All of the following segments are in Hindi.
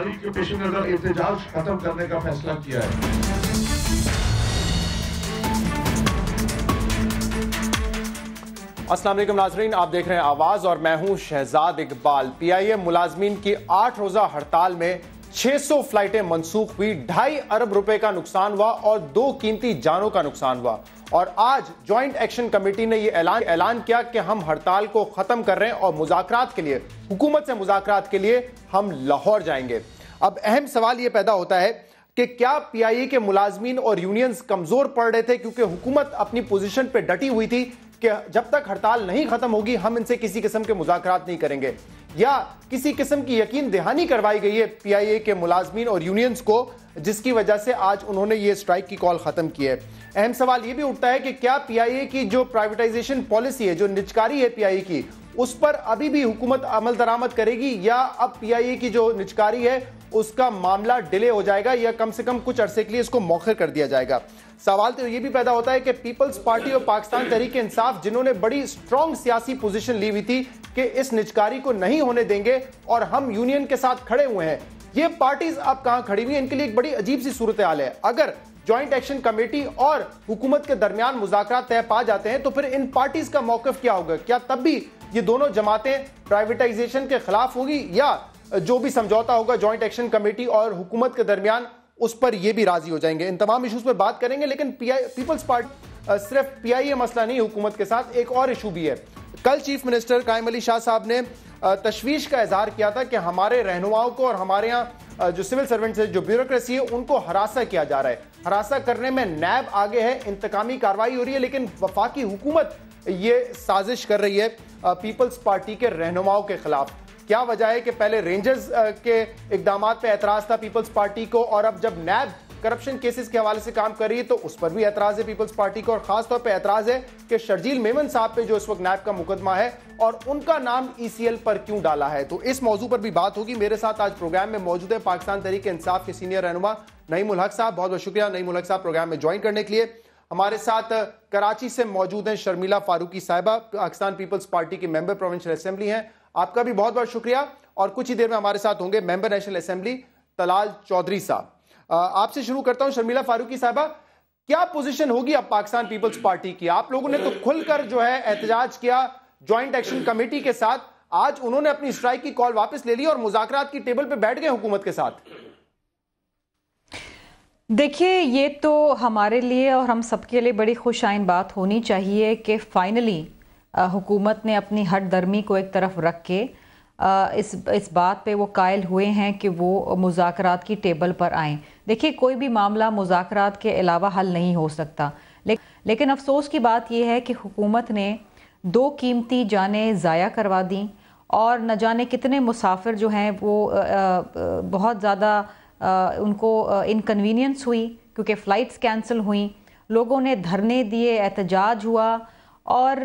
तारीख के पेश नजर एहतजाज खत्म करने का फैसला किया है असलम नाजरीन आप देख रहे हैं आवाज़ और मैं हूं Shahzad Iqbal P I M मुलाजमीन की आठ रोज़ा हड़ताल में 600 फ्लाइटें मनसूख हुई ढाई अरब रुपए का नुकसान हुआ और दो कीमती जानों का नुकसान हुआ और आज ज्वाइंट एक्शन कमेटी ने यह ऐलान ऐलान किया कि हम हड़ताल को खत्म कर रहे हैं और मुजाकरात के लिए हुकूमत से मुजाकरात के लिए हम लाहौर जाएंगे अब अहम सवाल यह पैदा होता है कि क्या पीआईए e के मुलाजमीन और यूनियंस कमजोर पड़ रहे थे क्योंकि हुकूमत अपनी पोजीशन पर डटी हुई थी कि जब तक हड़ताल नहीं खत्म होगी हम इनसे किसी किस्म के मुजाकरात नहीं करेंगे या किसी किस्म की यकीन दहानी करवाई गई है पीआईए e के मुलाजमीन और यूनियंस को जिसकी वजह से आज उन्होंने ये स्ट्राइक की कॉल खत्म की है अहम सवाल यह भी उठता है कि क्या पीआईए की जो प्राइवेटाइजेशन पॉलिसी है जो निचकारी है पीआईए की उस पर अभी भी हुकूमत अमल दरामद करेगी या अब पीआईए की जो निचकारी है उसका मामला डिले हो जाएगा या कम से कम कुछ अरसे के लिए इसको मौखर कर दिया जाएगा सवाल तो ये भी पैदा होता है कि पीपल्स पार्टी और पाकिस्तान तहरीक इंसाफ जिन्होंने बड़ी स्ट्रांग सियासी पोजीशन ली हुई थी कि इस निचकारी को नहीं होने देंगे और हम यूनियन के साथ खड़े हुए हैं ये पार्टीज अब कहां खड़ी हुई इनके लिए एक बड़ी अजीब सी सूरत हाल है अगर ज्वाइंट एक्शन कमेटी और हुकूमत के दरमियान मुजाकर तय पा जाते हैं तो फिर इन पार्टीज का मौकफ क्या होगा क्या तब भी ये दोनों जमातें प्राइवेटाइजेशन के खिलाफ होगी या जो भी समझौता होगा ज्वाइंट एक्शन कमेटी और हुकूमत के दरमियान उस पर यह भी राजी हो जाएंगे इन तमाम इशूज पर बात करेंगे लेकिन पीपल्स पार्टी सिर्फ पीआईए मसला नहीं हुकूमत के साथ एक और इशू भी है कल चीफ मिनिस्टर कायम अली शाह साहब ने तशवीश का इजहार किया था कि हमारे रहनुमाओं को और हमारे यहाँ जो सिविल सर्वेंट्स है जो ब्यूरोक्रेसी है उनको हरासा किया जा रहा है हरासा करने में नैब आगे है इंतकामी कार्रवाई हो रही है लेकिन वफाकी हुकूमत ये साजिश कर रही है पीपल्स पार्टी के रहनुमाओं के खिलाफ क्या वजह है कि पहले रेंजर्स के इकदाम पे एतराज था पीपल्स पार्टी को और अब जब नैब करप्शन केसेस के हवाले से काम कर रही है तो उस पर भी एतराज है पीपल्स पार्टी को और खासतौर पर एतराज है कि शर्जील मेमन साहब पे जो इस वक्त नायब का मुकदमा है और उनका नाम ई e पर क्यों डाला है तो इस मौजू पर भी बात होगी मेरे साथ आज प्रोग्राम में मौजूद है पाकिस्तान तरीके इंसाफ के सीनियर रहनुमा नई मुलहक साहब बहुत बहुत शुक्रिया नई मुलहक साहब प्रोग्राम में ज्वाइन करने के लिए हमारे साथ कराची से मौजूद हैं शर्मिला फारूकी साहिबा पाकिस्तान पीपल्स पार्टी के मेंबर प्रोविंशियल असेंबली हैं आपका भी बहुत बहुत शुक्रिया और कुछ ही देर में हमारे साथ होंगे member national assembly Talal Chaudhry साहब आपसे शुरू करता हूं शर्मिला फारूकी साहबा क्या पोजीशन होगी अब पाकिस्तान पीपल्स पार्टी की आप लोगों ने तो खुलकर जो है एहतजाज किया ज्वाइंट एक्शन कमेटी के साथ आज उन्होंने अपनी स्ट्राइक की कॉल वापस ले ली और मुजाकरात की टेबल पर बैठ गए हुकूमत के साथ देखिए ये तो हमारे लिए और हम सबके लिए बड़ी खुशाइन बात होनी चाहिए कि फ़ाइनली हुकूमत ने अपनी हट दर्मी को एक तरफ रख के इस इस बात पे वो कायल हुए हैं कि वो मुजाकर की टेबल पर आएँ देखिए कोई भी मामला मुजात के अलावा हल नहीं हो सकता ले, लेकिन अफसोस की बात यह है कि हुकूमत ने दो कीमती जाने ज़ाया करवा दी और न जाने कितने मुसाफिर जो हैं वो आ, आ, बहुत ज़्यादा उनको इनकन्वीनियंस हुई क्योंकि फ़्लाइट्स कैंसिल हुई लोगों ने धरने दिए एहतजाज हुआ और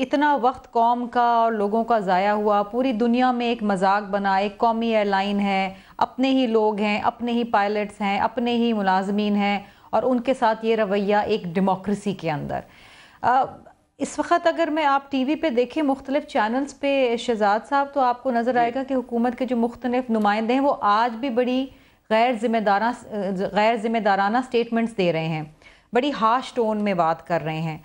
इतना वक्त कौम का और लोगों का ज़ाया हुआ पूरी दुनिया में एक मजाक बना एक कौमी एयरलाइन है अपने ही लोग हैं अपने ही पायलट्स हैं अपने ही मुलाजमीन हैं और उनके साथ ये रवैया एक डेमोक्रेसी के अंदर आ, इस वक्त अगर मैं आप टी वी पर देखें मुख्तलिफ चैनल्स पर शहजाद साहब तो आपको नज़र आएगा कि हुकूमत के जो मुख्तलिफ नुमाइंदे हैं वो आज भी बड़ी गैर जिम्मेदारा गैर जिम्मेदाराना स्टेटमेंट्स दे रहे हैं बड़ी हाश टोन में बात कर रहे हैं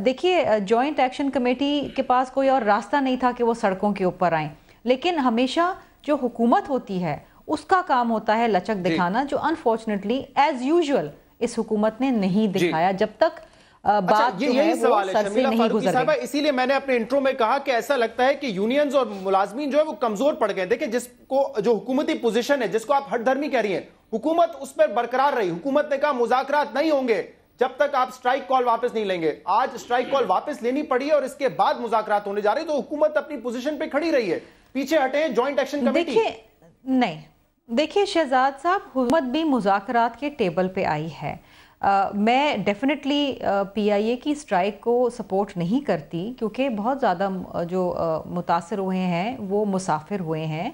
देखिए जॉइंट एक्शन कमेटी के पास कोई और रास्ता नहीं था कि वो सड़कों के ऊपर आए लेकिन हमेशा जो हुकूमत होती है उसका काम होता है लचक दिखाना जो अनफॉर्चुनेटली एज यूजल इस हुकूमत ने नहीं दिखाया जब तक अच्छा, बात अच्छा, ये यही सवाल है इसीलिए मैंने अपने इंट्रो में कहा कि ऐसा लगता है कि यूनियंस और मुलाजमीन जो है वो कमजोर पड़ गए देखिए जिसको जो हुकूमती पोजीशन है जिसको आप हट धर्मी कह रही हैं हुकूमत उस पर बरकरार रही हुकूमत ने कहा मुजाकरात नहीं होंगे जब तक आप स्ट्राइक कॉल वापस नहीं लेंगे आज स्ट्राइक कॉल वापस लेनी पड़ी है और इसके बाद मुजाकर होने जा रही तो हुकूमत अपनी पोजिशन पर खड़ी रही है पीछे हटे ज्वाइंट एक्शन कमेटी नहीं देखिए शहजाद साहब हुकूमत भी मुजाकर के टेबल पे आई है आ, मैं डेफिनेटली पीआईए की स्ट्राइक को सपोर्ट नहीं करती क्योंकि बहुत ज़्यादा जो मुतासर हुए हैं वो मुसाफिर हुए हैं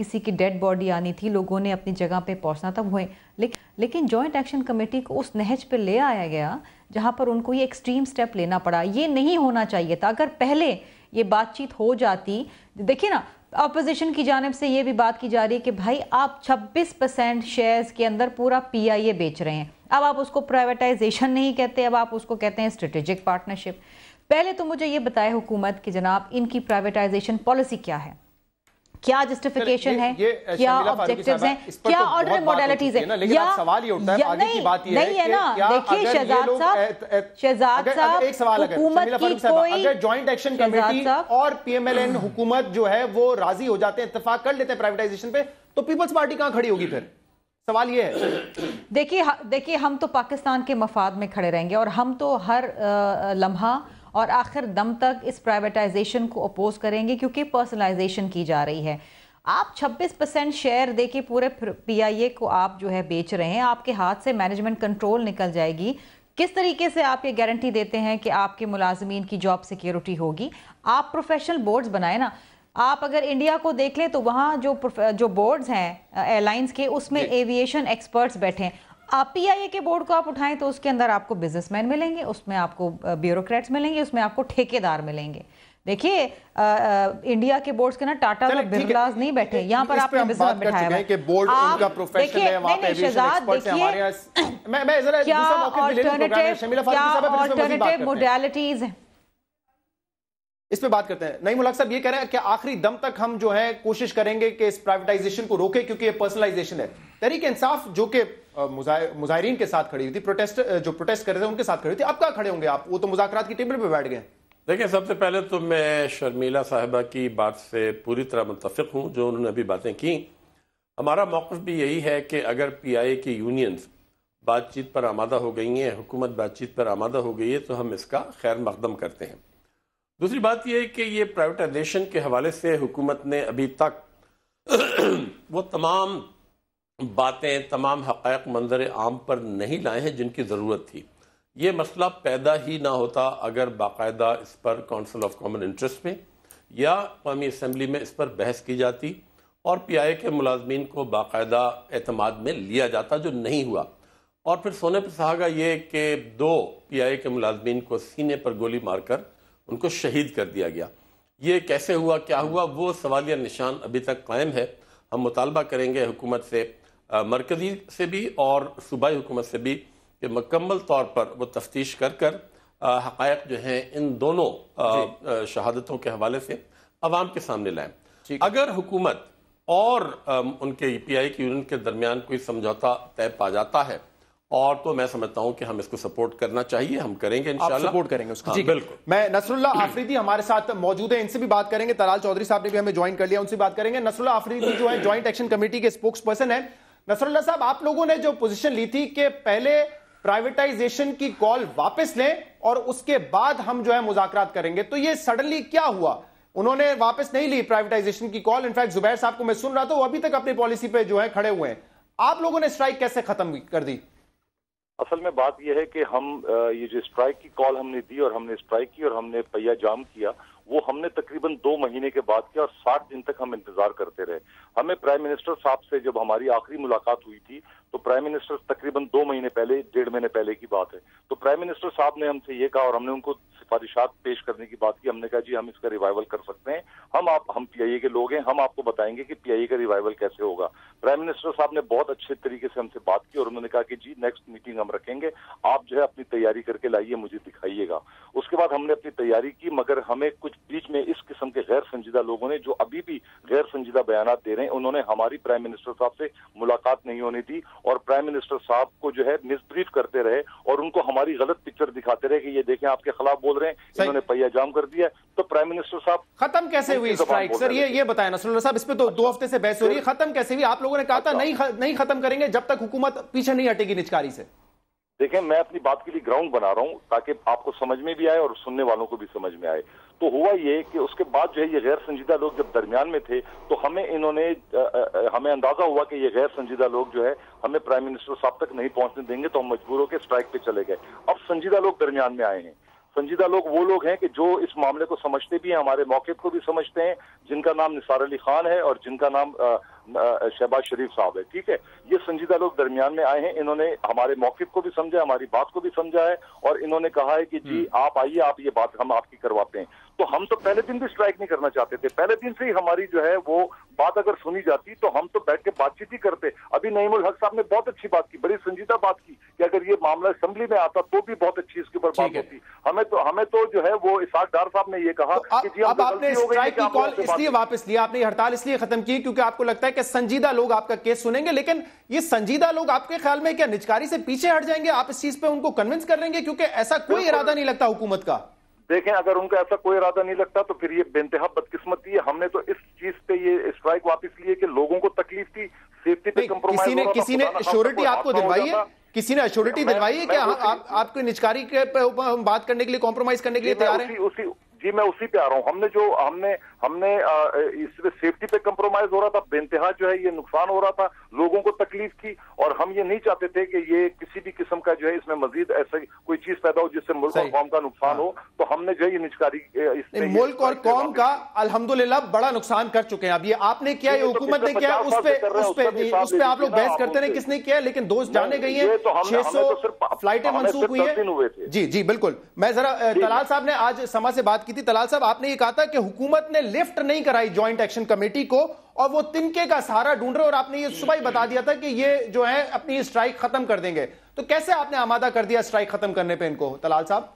किसी की डेड बॉडी आनी थी लोगों ने अपनी जगह पे पहुंचना था हुए ले, लेकिन जॉइंट एक्शन कमेटी को उस नहज पे ले आया गया जहाँ पर उनको ये एक्सट्रीम स्टेप लेना पड़ा ये नहीं होना चाहिए था अगर पहले ये बातचीत हो जाती देखिए ना अपोजिशन की जानब से ये भी बात की जा रही है कि भाई आप 26 परसेंट शेयर्स के अंदर पूरा पी बेच रहे हैं अब आप उसको प्राइवेटाइजेशन नहीं कहते अब आप उसको कहते हैं स्ट्रेटेजिक पार्टनरशिप पहले तो मुझे ये बताए हुकूमत कि जनाब इनकी प्राइवेटाइजेशन पॉलिसी क्या है क्या जस्टिफिकेशन है क्या ऑब्जेक्टिव है तो क्या ऑर्डर मॉडलिटीज है या सवाल ये उठता है आगे की बात ये नहीं है ना देखिए शहजाद साहब शहजाद साहब एक सवाल हुकूमत की कोई अगर जॉइंट एक्शन कमेटी और पीएमएलएन हुकूमत जो है वो राजी हो जाते हैं इतफाक कर लेते हैं प्राइवेटाइजेशन पे तो पीपल्स पार्टी कहां खड़ी होगी फिर सवाल ये है देखिए देखिए हम तो पाकिस्तान के मफाद में खड़े रहेंगे और हम तो हर लम्हा और आखिर दम तक इस प्राइवेटाइजेशन को अपोज करेंगे क्योंकि पर्सनलाइजेशन की जा रही है आप 26 परसेंट शेयर दे के पूरे पीआईए को आप जो है बेच रहे हैं आपके हाथ से मैनेजमेंट कंट्रोल निकल जाएगी किस तरीके से आप ये गारंटी देते हैं कि आपके मुलाजमीन की जॉब सिक्योरिटी होगी आप प्रोफेशनल बोर्ड्स बनाए ना आप अगर इंडिया को देख लें तो वहाँ जो जो बोर्ड्स हैं एयरलाइंस uh, के उसमें एविएशन एक्सपर्ट्स बैठे हैं आप पीआईए के बोर्ड को आप उठाएं तो उसके अंदर आपको बिजनेसमैन मिलेंगे उसमें आपको ब्यूरोक्रेट्स मिलेंगे उसमें आपको ठेकेदार मिलेंगे देखिए इंडिया के बोर्ड्स के ना टाटा और बिरलाज नहीं बैठे यहाँ पर आपने बिजनेस बैठाया है कि बोर्ड उनका प्रोफेशन है वहाँ पे शहजाद देखिए क्या ऑल्टरनेटिव क्या ऑल्टरनेटिव मोडालिटीज हैं इस पे बात करते हैं नहीं मुलाक साहब ये कह रहे हैं कि आखिरी दम तक हम जो है कोशिश करेंगे कि इस प्राइवेटाइजेशन को रोके क्योंकि ये पर्सनलाइजेशन है तहरीक इंसाफ जो कि मुजाहरीन के साथ खड़ी हुई थी प्रोटेस्ट जो प्रोटेस्ट कर रहे थे उनके साथ खड़ी थी अब क्या खड़े होंगे आप वो तो मुजाकर की टेबल पर बैठ गए देखिए सबसे पहले तो मैं शर्मिला साहबा की बात से पूरी तरह मुतफ़ हूँ जो उन्होंने अभी बातें की हमारा मौक़ भी यही है कि अगर पी आई ए की यूनियंस बातचीत पर आमादा हो गई हैं हुकूमत बातचीत पर आमादा हो गई है तो हम इसका खैर मकदम करते हैं दूसरी बात यह है कि ये प्राइवेटाइजेशन के हवाले से हुकूमत ने अभी तक वो तमाम बातें तमाम हक़ मंजर आम पर नहीं लाए हैं जिनकी ज़रूरत थी ये मसला पैदा ही ना होता अगर बाकायदा इस पर कौंसल ऑफ कामन इंटरेस्ट में या कौमी असम्बली में इस पर बहस की जाती और पी आई ए के मुलाजमीन को बाकायदा अतमाद में लिया जाता जो नहीं हुआ और फिर सोने पर सहागा ये कि दो पी आई ए के मुलाजमीन को सीने पर गोली मार कर उनको शहीद कर दिया गया ये कैसे हुआ क्या हुआ वो सवालिया निशान अभी तक कायम है हम मुतालबा करेंगे हुकूमत से मरकजी से भी और सूबाई हुकूमत से भी कि मकम्मल तौर पर वो तफ्तीश कर कर हक़ जो हैं इन दोनों शहादतों के हवाले से आवाम के सामने लाएँ अगर हुकूमत और उनके ई पी आई की यूनियन के दरमियान कोई समझौता तय पा जाता है और तो मैं समझता हूं कि हम इसको सपोर्ट करना चाहिए हम करेंगे सपोर्ट करेंगे उसको जी हाँ, बिल्कुल मैं नसरुल्ला आफरीदी हमारे साथ मौजूद है इनसे भी बात करेंगे तलाल चौधरी साहब ने भी हमें ज्वाइन कर लिया उनसे बात करेंगे नसरुल्ला आफरीदी जो है ज्वाइंट एक्शन कमेटी के स्पोक्स पर्सन है नसरुल्ला साहब आप लोगों ने जो पोजीशन ली थी कि पहले प्राइवेटाइजेशन की कॉल वापस लें और उसके बाद हम जो है मुजाकर करेंगे तो ये सडनली क्या हुआ उन्होंने वापस नहीं ली प्राइवेटाइजेशन की कॉल इनफैक्ट जुबैर साहब को मैं सुन रहा था वो अभी तक अपनी पॉलिसी पे जो है खड़े हुए हैं आप लोगों ने स्ट्राइक कैसे खत्म कर दी असल में बात यह है कि हम ये जो स्ट्राइक की कॉल हमने दी और हमने स्ट्राइक की और हमने पहिया जाम किया वो हमने तकरीबन दो महीने के बाद किया और सात दिन तक हम इंतजार करते रहे हमें प्राइम मिनिस्टर साहब से जब हमारी आखिरी मुलाकात हुई थी तो प्राइम मिनिस्टर तकरीबन दो महीने पहले डेढ़ महीने पहले की बात है तो प्राइम मिनिस्टर साहब ने हमसे ये कहा और हमने उनको सिफारिशात पेश करने की बात की हमने कहा जी हम इसका रिवाइवल कर सकते हैं हम आप हम पीआईए के लोग हैं हम आपको बताएंगे कि पीआईए का रिवाइवल कैसे होगा प्राइम मिनिस्टर साहब ने बहुत अच्छे तरीके से हमसे बात की और उन्होंने कहा कि जी नेक्स्ट मीटिंग हम रखेंगे आप जो है अपनी तैयारी करके लाइए मुझे दिखाइएगा उसके बाद हमने अपनी तैयारी की मगर हमें कुछ बीच में इस किस्म के गैर संजीदा लोगों ने जो अभी भी गैर संजीदा बयान दे रहे हैं उन्होंने हमारी प्राइम मिनिस्टर साहब से मुलाकात नहीं होने दी और प्राइम मिनिस्टर साहब को जो है मिसब्रीफ करते रहे और उनको हमारी गलत पिक्चर दिखाते रहे कि ये देखें आपके खिलाफ बोल रहे हैं इन्होंने पहिया जाम कर दिया तो प्राइम मिनिस्टर साहब खत्म कैसे हुई स्ट्राइक सर ये ये बताया नसरुल्ला साहब इस पर तो दो हफ्ते से बहस हो रही है खत्म कैसे हुई आप लोगों ने कहा था अच्छा। नहीं नहीं खत्म करेंगे जब तक हुकूमत पीछे नहीं हटेगी निचकारी से देखें मैं अपनी बात के लिए ग्राउंड बना रहा हूँ ताकि आपको समझ में भी आए और सुनने वालों को भी समझ में आए तो हुआ ये कि उसके बाद जो है ये गैर संजीदा लोग जब दरमियान में थे तो हमें इन्होंने हमें अंदाजा हुआ कि ये गैर संजीदा लोग जो है हमें प्राइम मिनिस्टर साहब तक नहीं पहुंचने देंगे तो हम मजबूर होकर स्ट्राइक पे चले गए अब संजीदा लोग दरमियान में आए हैं संजीदा लोग वो लोग हैं कि जो इस मामले को समझते भी हैं हमारे मौके को भी समझते हैं जिनका नाम निसार अली खान है और जिनका नाम आ, शहबाज शरीफ साहब है ठीक है ये संजीदा लोग दरमियान में आए हैं इन्होंने हमारे मौके को भी समझा हमारी बात को भी समझा है और इन्होंने कहा है कि जी हम्म। आप आइए आप ये बात हम आपकी करवाते हैं तो हम तो पहले दिन भी स्ट्राइक नहीं करना चाहते थे पहले दिन से ही हमारी जो है वो बात अगर सुनी जाती तो हम तो बैठ के बातचीत ही करते अभी नईमुल हक साहब ने बहुत अच्छी बात की बड़ी संजीदा बात की कि अगर ये मामला असेंबली में आता तो भी बहुत अच्छी इसके ऊपर बात होती हमें तो हमें तो जो है वो इसाक डार साहब ने ये कहा तो कि जी अब तो आपने स्ट्राइक की कॉल इसलिए वापस लिया आपने हड़ताल इसलिए खत्म की क्योंकि आपको लगता है कि संजीदा लोग आपका केस सुनेंगे लेकिन ये संजीदा लोग आपके ख्याल में क्या निचकारी से पीछे हट जाएंगे आप इस चीज पे उनको कन्विंस कर लेंगे क्योंकि ऐसा कोई इरादा नहीं लगता हुकूमत का देखें अगर उनका ऐसा कोई इरादा नहीं लगता तो फिर ये बेनतहा बदकिस्मती है हमने तो इस चीज पे ये स्ट्राइक वापस लिए कि लोगों को तकलीफ थी सेफ्टी पे किसी ने किसी ने श्योरिटी आपको दिलवाई है किसी ने श्योरिटी दिलवाई है कि आपकी निचकारी के हम बात करने के लिए कॉम्प्रोमाइज करने के लिए तैयार है जी मैं उसी पे आ रहा हूँ हमने जो हमने हमने इसमें सेफ्टी पे कंप्रोमाइज हो रहा था बेनतहा जो है ये नुकसान हो रहा था लोगों को तकलीफ की और हम ये नहीं चाहते थे कि ये किसी भी किस्म का जो है इसमें मजीद ऐसा कोई चीज पैदा हो जिससे मुल्क और कौम का नुकसान हो हाँ। तो हमने जो है ये निचकारी मुल्क और कौम का अलहमदुल्ला बड़ा नुकसान कर चुके हैं अब ये आपने किया ये तो हुकूमत ने किया उस पर उस पर आप लोग बहस करते रहे किसने किया लेकिन दोस्त जाने गई है तो तो छह सौ फ्लाइटें मंसूख हुई है जी जी बिल्कुल मैं जरा तलाल साहब ने आज समा से बात की की थी तलाल साहब आपने ये कहा था कि हुकूमत ने लिफ्ट नहीं कराई ज्वाइंट एक्शन कमेटी को और वो तिनके का सहारा ढूंढ रहे और आपने ये सुबह ही बता दिया था कि ये जो है अपनी स्ट्राइक खत्म कर देंगे तो कैसे आपने आमादा कर दिया स्ट्राइक खत्म करने पर इनको तलाल साहब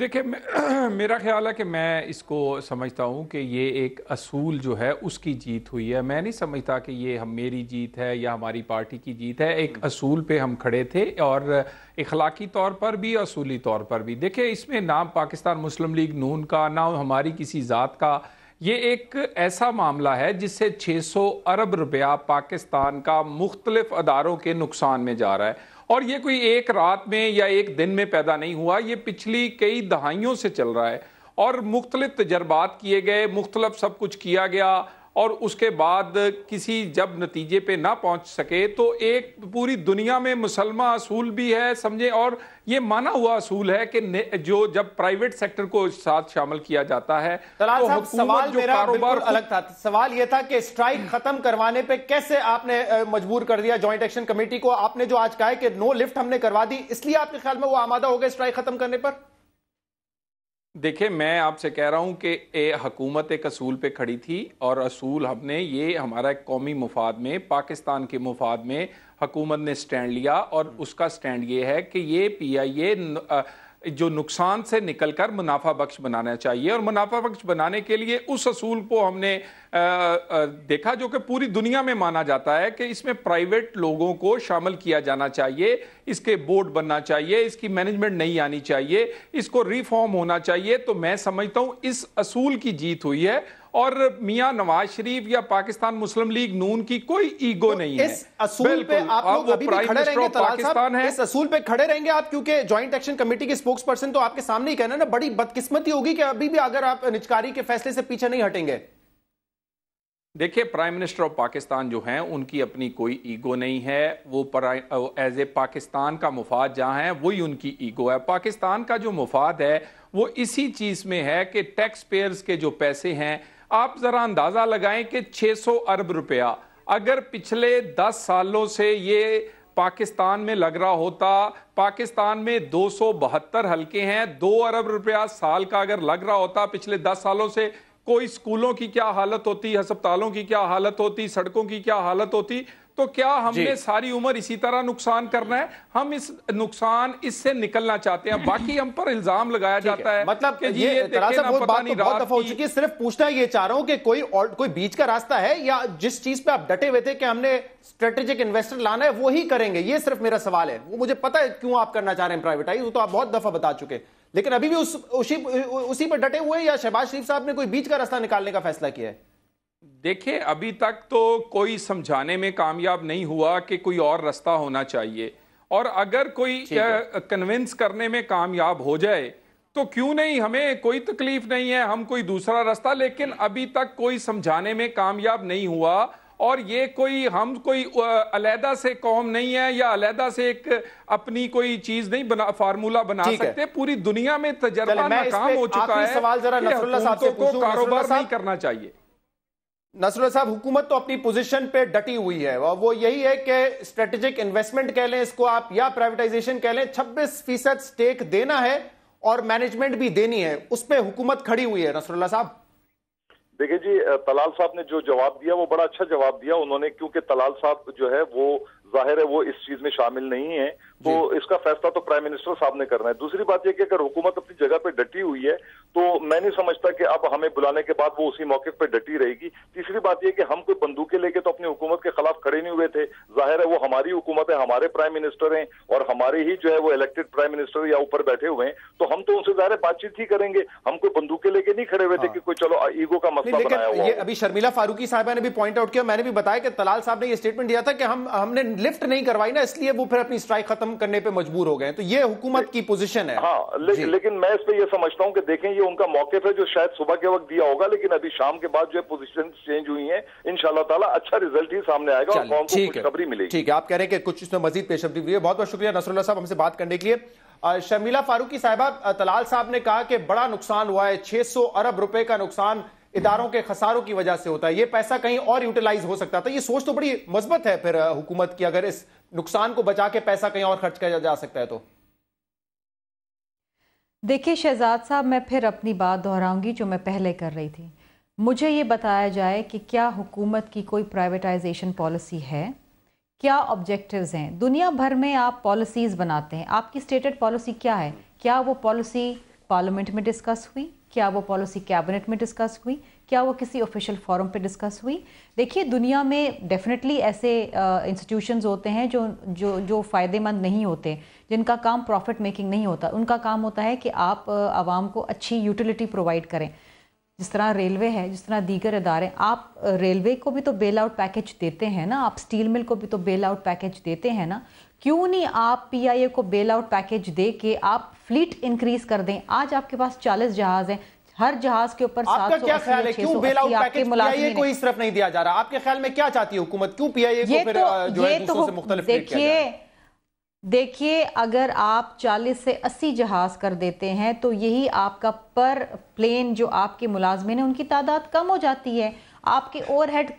देखिए मेरा ख्याल है कि मैं इसको समझता हूँ कि ये एक असूल जो है उसकी जीत हुई है मैं नहीं समझता कि ये हम मेरी जीत है या हमारी पार्टी की जीत है एक हम्म। असूल पे हम खड़े थे और इखलाकी तौर पर भी असूली तौर पर भी देखिए इसमें ना पाकिस्तान मुस्लिम लीग नून का ना हमारी किसी ज़ात का ये एक ऐसा मामला है जिससे 600 अरब रुपया पाकिस्तान का मुख्तलिफ अदारों के नुकसान में जा रहा है और ये कोई एक रात में या एक दिन में पैदा नहीं हुआ ये पिछली कई दहाइयों से चल रहा है और मुख्तलिफ तजर्बात किए गए मुख्तलफ सब कुछ किया गया और उसके बाद किसी जब नतीजे पे ना पहुंच सके तो एक पूरी दुनिया में मुसलमा असूल भी है समझे और ये माना हुआ असूल है कि जो जब प्राइवेट सेक्टर को साथ शामिल किया जाता है तो सवाल जो मेरा कारोबार अलग था सवाल ये था कि स्ट्राइक खत्म करवाने पे कैसे आपने मजबूर कर दिया ज्वाइंट एक्शन कमेटी को आपने जो आज कहा कि नो लिफ्ट हमने करवा दी इसलिए आपके ख्याल में वो आमादा हो गए स्ट्राइक खत्म करने पर देखिए मैं आपसे कह रहा हूँ कि ए हकूमत एक असूल पे खड़ी थी और असूल हमने ये हमारा कौमी मुफाद में पाकिस्तान के मुफाद में हकूमत ने स्टैंड लिया और उसका स्टैंड ये है कि ये पी आई ए जो नुकसान से निकलकर मुनाफा बख्श बनाना चाहिए और मुनाफा बख्श बनाने के लिए उस असूल को हमने देखा जो कि पूरी दुनिया में माना जाता है कि इसमें प्राइवेट लोगों को शामिल किया जाना चाहिए इसके बोर्ड बनना चाहिए इसकी मैनेजमेंट नहीं आनी चाहिए इसको रिफॉर्म होना चाहिए तो मैं समझता हूँ इस असूल की जीत हुई है और मियां नवाज शरीफ या पाकिस्तान मुस्लिम लीग नून की कोई ईगो तो नहीं इस है इस असूल पे आप लोग अभी भी खड़े रहेंगे पाकिस्तान है इस असूल पे खड़े रहेंगे आप क्योंकि ज्वाइंट एक्शन कमेटी के स्पोक्स पर्सन तो आपके सामने ही कहना ना बड़ी बदकिस्मती होगी कि अभी भी अगर आप निचकारी के फैसले से पीछे नहीं हटेंगे देखिए प्राइम मिनिस्टर ऑफ पाकिस्तान जो हैं उनकी अपनी कोई ईगो नहीं है वो एज ए पाकिस्तान का मुफाद जहाँ है वही उनकी ईगो है पाकिस्तान का जो मुफाद है वो इसी चीज़ में है कि टैक्स पेयर्स के जो पैसे हैं आप ज़रा अंदाज़ा लगाएं कि 600 अरब रुपया अगर पिछले 10 सालों से ये पाकिस्तान में लग रहा होता पाकिस्तान में दो हलके हैं दो अरब रुपया साल का अगर लग रहा होता पिछले 10 सालों से कोई स्कूलों की क्या हालत होती अस्पतालों की क्या हालत होती सड़कों की क्या हालत होती तो क्या हमने सारी उम्र इसी तरह नुकसान करना है हम इस नुकसान इससे निकलना चाहते हैं बाकी हम पर इल्जाम लगाया जाता है, मतलब कि ये, ये पता नहीं तो हो चुकी है सिर्फ पूछना ये चाह रहा हूं कि कोई और कोई बीच का रास्ता है या जिस चीज पे आप डटे हुए थे कि हमने स्ट्रेटेजिक इन्वेस्टर लाना है वो ही करेंगे ये सिर्फ मेरा सवाल है वो मुझे पता है क्यों आप करना चाह रहे हैं प्राइवेटाइज वो तो आप बहुत दफा बता चुके लेकिन अभी भी उस उसी उसी पर डटे हुए या शहबाज शरीफ साहब ने कोई बीच का रास्ता निकालने का फैसला किया है देखिए अभी तक तो कोई समझाने में कामयाब नहीं हुआ कि कोई और रास्ता होना चाहिए और अगर कोई कन्विंस करने में कामयाब हो जाए तो क्यों नहीं हमें कोई तकलीफ नहीं है हम कोई दूसरा रास्ता लेकिन अभी तक कोई समझाने में कामयाब नहीं हुआ और ये कोई हम कोई अलहदा से कौम नहीं है या अलहदा से एक अपनी कोई चीज नहीं बना फार्मूला बना सकते पूरी दुनिया में तजर्बा नाकाम हो चुका है सवाल जरा को कारोबार नहीं करना चाहिए नसरुल्ला साहब हुकूमत तो अपनी पोजीशन पे डटी हुई है और वो यही है कि स्ट्रेटेजिक इन्वेस्टमेंट कह लें इसको आप या प्राइवेटाइजेशन कह लें 26 फीसद स्टेक देना है और मैनेजमेंट भी देनी है उस पर हुकूमत खड़ी हुई है नसरुल्ला साहब देखिए जी तलाल साहब ने जो जवाब दिया वो बड़ा अच्छा जवाब दिया उन्होंने क्योंकि तलाल साहब जो है वो जाहिर है वो इस चीज में शामिल नहीं है तो इसका फैसला तो प्राइम मिनिस्टर साहब ने करना है दूसरी बात यह कि अगर हुकूमत अपनी जगह पे डटी हुई है तो मैं नहीं समझता कि अब हमें बुलाने के बाद वो उसी मौके पे डटी रहेगी तीसरी बात यह कि हम कोई बंदूकें लेके तो अपनी हुकूमत के खिलाफ खड़े नहीं हुए थे जाहिर है वो हमारी हुकूमत है हमारे प्राइम मिनिस्टर हैं और हमारे ही जो है वो इलेक्टेड प्राइम मिनिस्टर या ऊपर बैठे हुए हैं तो हम तो उनसे जाहिर बातचीत ही करेंगे हम कोई बंदूकें लेके नहीं खड़े हुए थे हाँ। कि कोई चलो ईगो का मसला बनाया हुआ ये अभी शर्मिला फारूकी साहबा ने भी पॉइंट आउट किया मैंने भी बताया कि तलाल साहब ने यह स्टेटमेंट दिया था कि हम हमने लिफ्ट नहीं करवाई ना इसलिए वो फिर अपनी स्ट्राइक खत्म करने पे मजबूर हो गए तो ये हुकूमत की पोजीशन है हाँ ले, लेकिन मैं इस पे ये समझता हूँ कि देखें ये उनका मौके है जो शायद सुबह के वक्त दिया होगा लेकिन अभी शाम के बाद जो है पोजिशन चेंज हुई है इन ताला अच्छा रिजल्ट ही सामने आएगा और कौन को खबरी मिलेगी ठीक है आप कह रहे हैं कि कुछ इसमें मजीद पेशअबी हुई है बहुत बहुत शुक्रिया नसरुल्ला साहब हमसे बात करने के लिए शर्मिला फारूकी साहबा तलाल साहब ने कहा कि बड़ा नुकसान हुआ है छह अरब रुपए का नुकसान इदारों के खसारों की वजह से होता है ये पैसा कहीं और यूटिलाइज हो सकता था ये सोच तो बड़ी मजबत है फिर हुकूमत की अगर इस नुकसान को बचा के पैसा कहीं और खर्च किया जा सकता है तो देखिए शहजाद साहब मैं फिर अपनी बात दोहराऊंगी जो मैं पहले कर रही थी मुझे ये बताया जाए कि क्या हुकूमत की कोई प्राइवेटाइजेशन पॉलिसी है क्या ऑब्जेक्टिव्स हैं दुनिया भर में आप पॉलिसीज़ बनाते हैं आपकी स्टेटेड पॉलिसी क्या है क्या वो पॉलिसी पार्लियामेंट में डिस्कस हुई क्या वो पॉलिसी कैबिनेट में डिस्कस हुई क्या वो किसी ऑफिशियल फॉरम पे डिस्कस हुई देखिए दुनिया में डेफिनेटली ऐसे इंस्टीट्यूशंस होते हैं जो जो जो फ़ायदेमंद नहीं होते जिनका काम प्रॉफिट मेकिंग नहीं होता उनका काम होता है कि आप आवाम को अच्छी यूटिलिटी प्रोवाइड करें जिस तरह रेलवे है जिस तरह दीगर इदारे आप रेलवे को भी तो बेल आउट पैकेज देते हैं ना आप स्टील मिल को भी तो बेल आउट पैकेज देते हैं ना क्यों नहीं आप पीआईए को बेल आउट पैकेज दे के आप फ्लीट इंक्रीज कर दें आज आपके पास 40 जहाज हैं हर जहाज के ऊपर आपका क्या ख्याल है क्यों बेल आउट पैकेज पीआईए को इस तरफ नहीं दिया जा रहा आपके ख्याल में क्या चाहती है हुकूमत क्यों पीआईए को फिर तो, जो है तो दूसरों से मुख्तलिफ देखिए देखिए अगर आप 40 से 80 जहाज कर देते हैं तो यही आपका पर प्लेन जो आपके मुलाजमिन है उनकी तादाद कम हो जाती है आपके ओवर हेड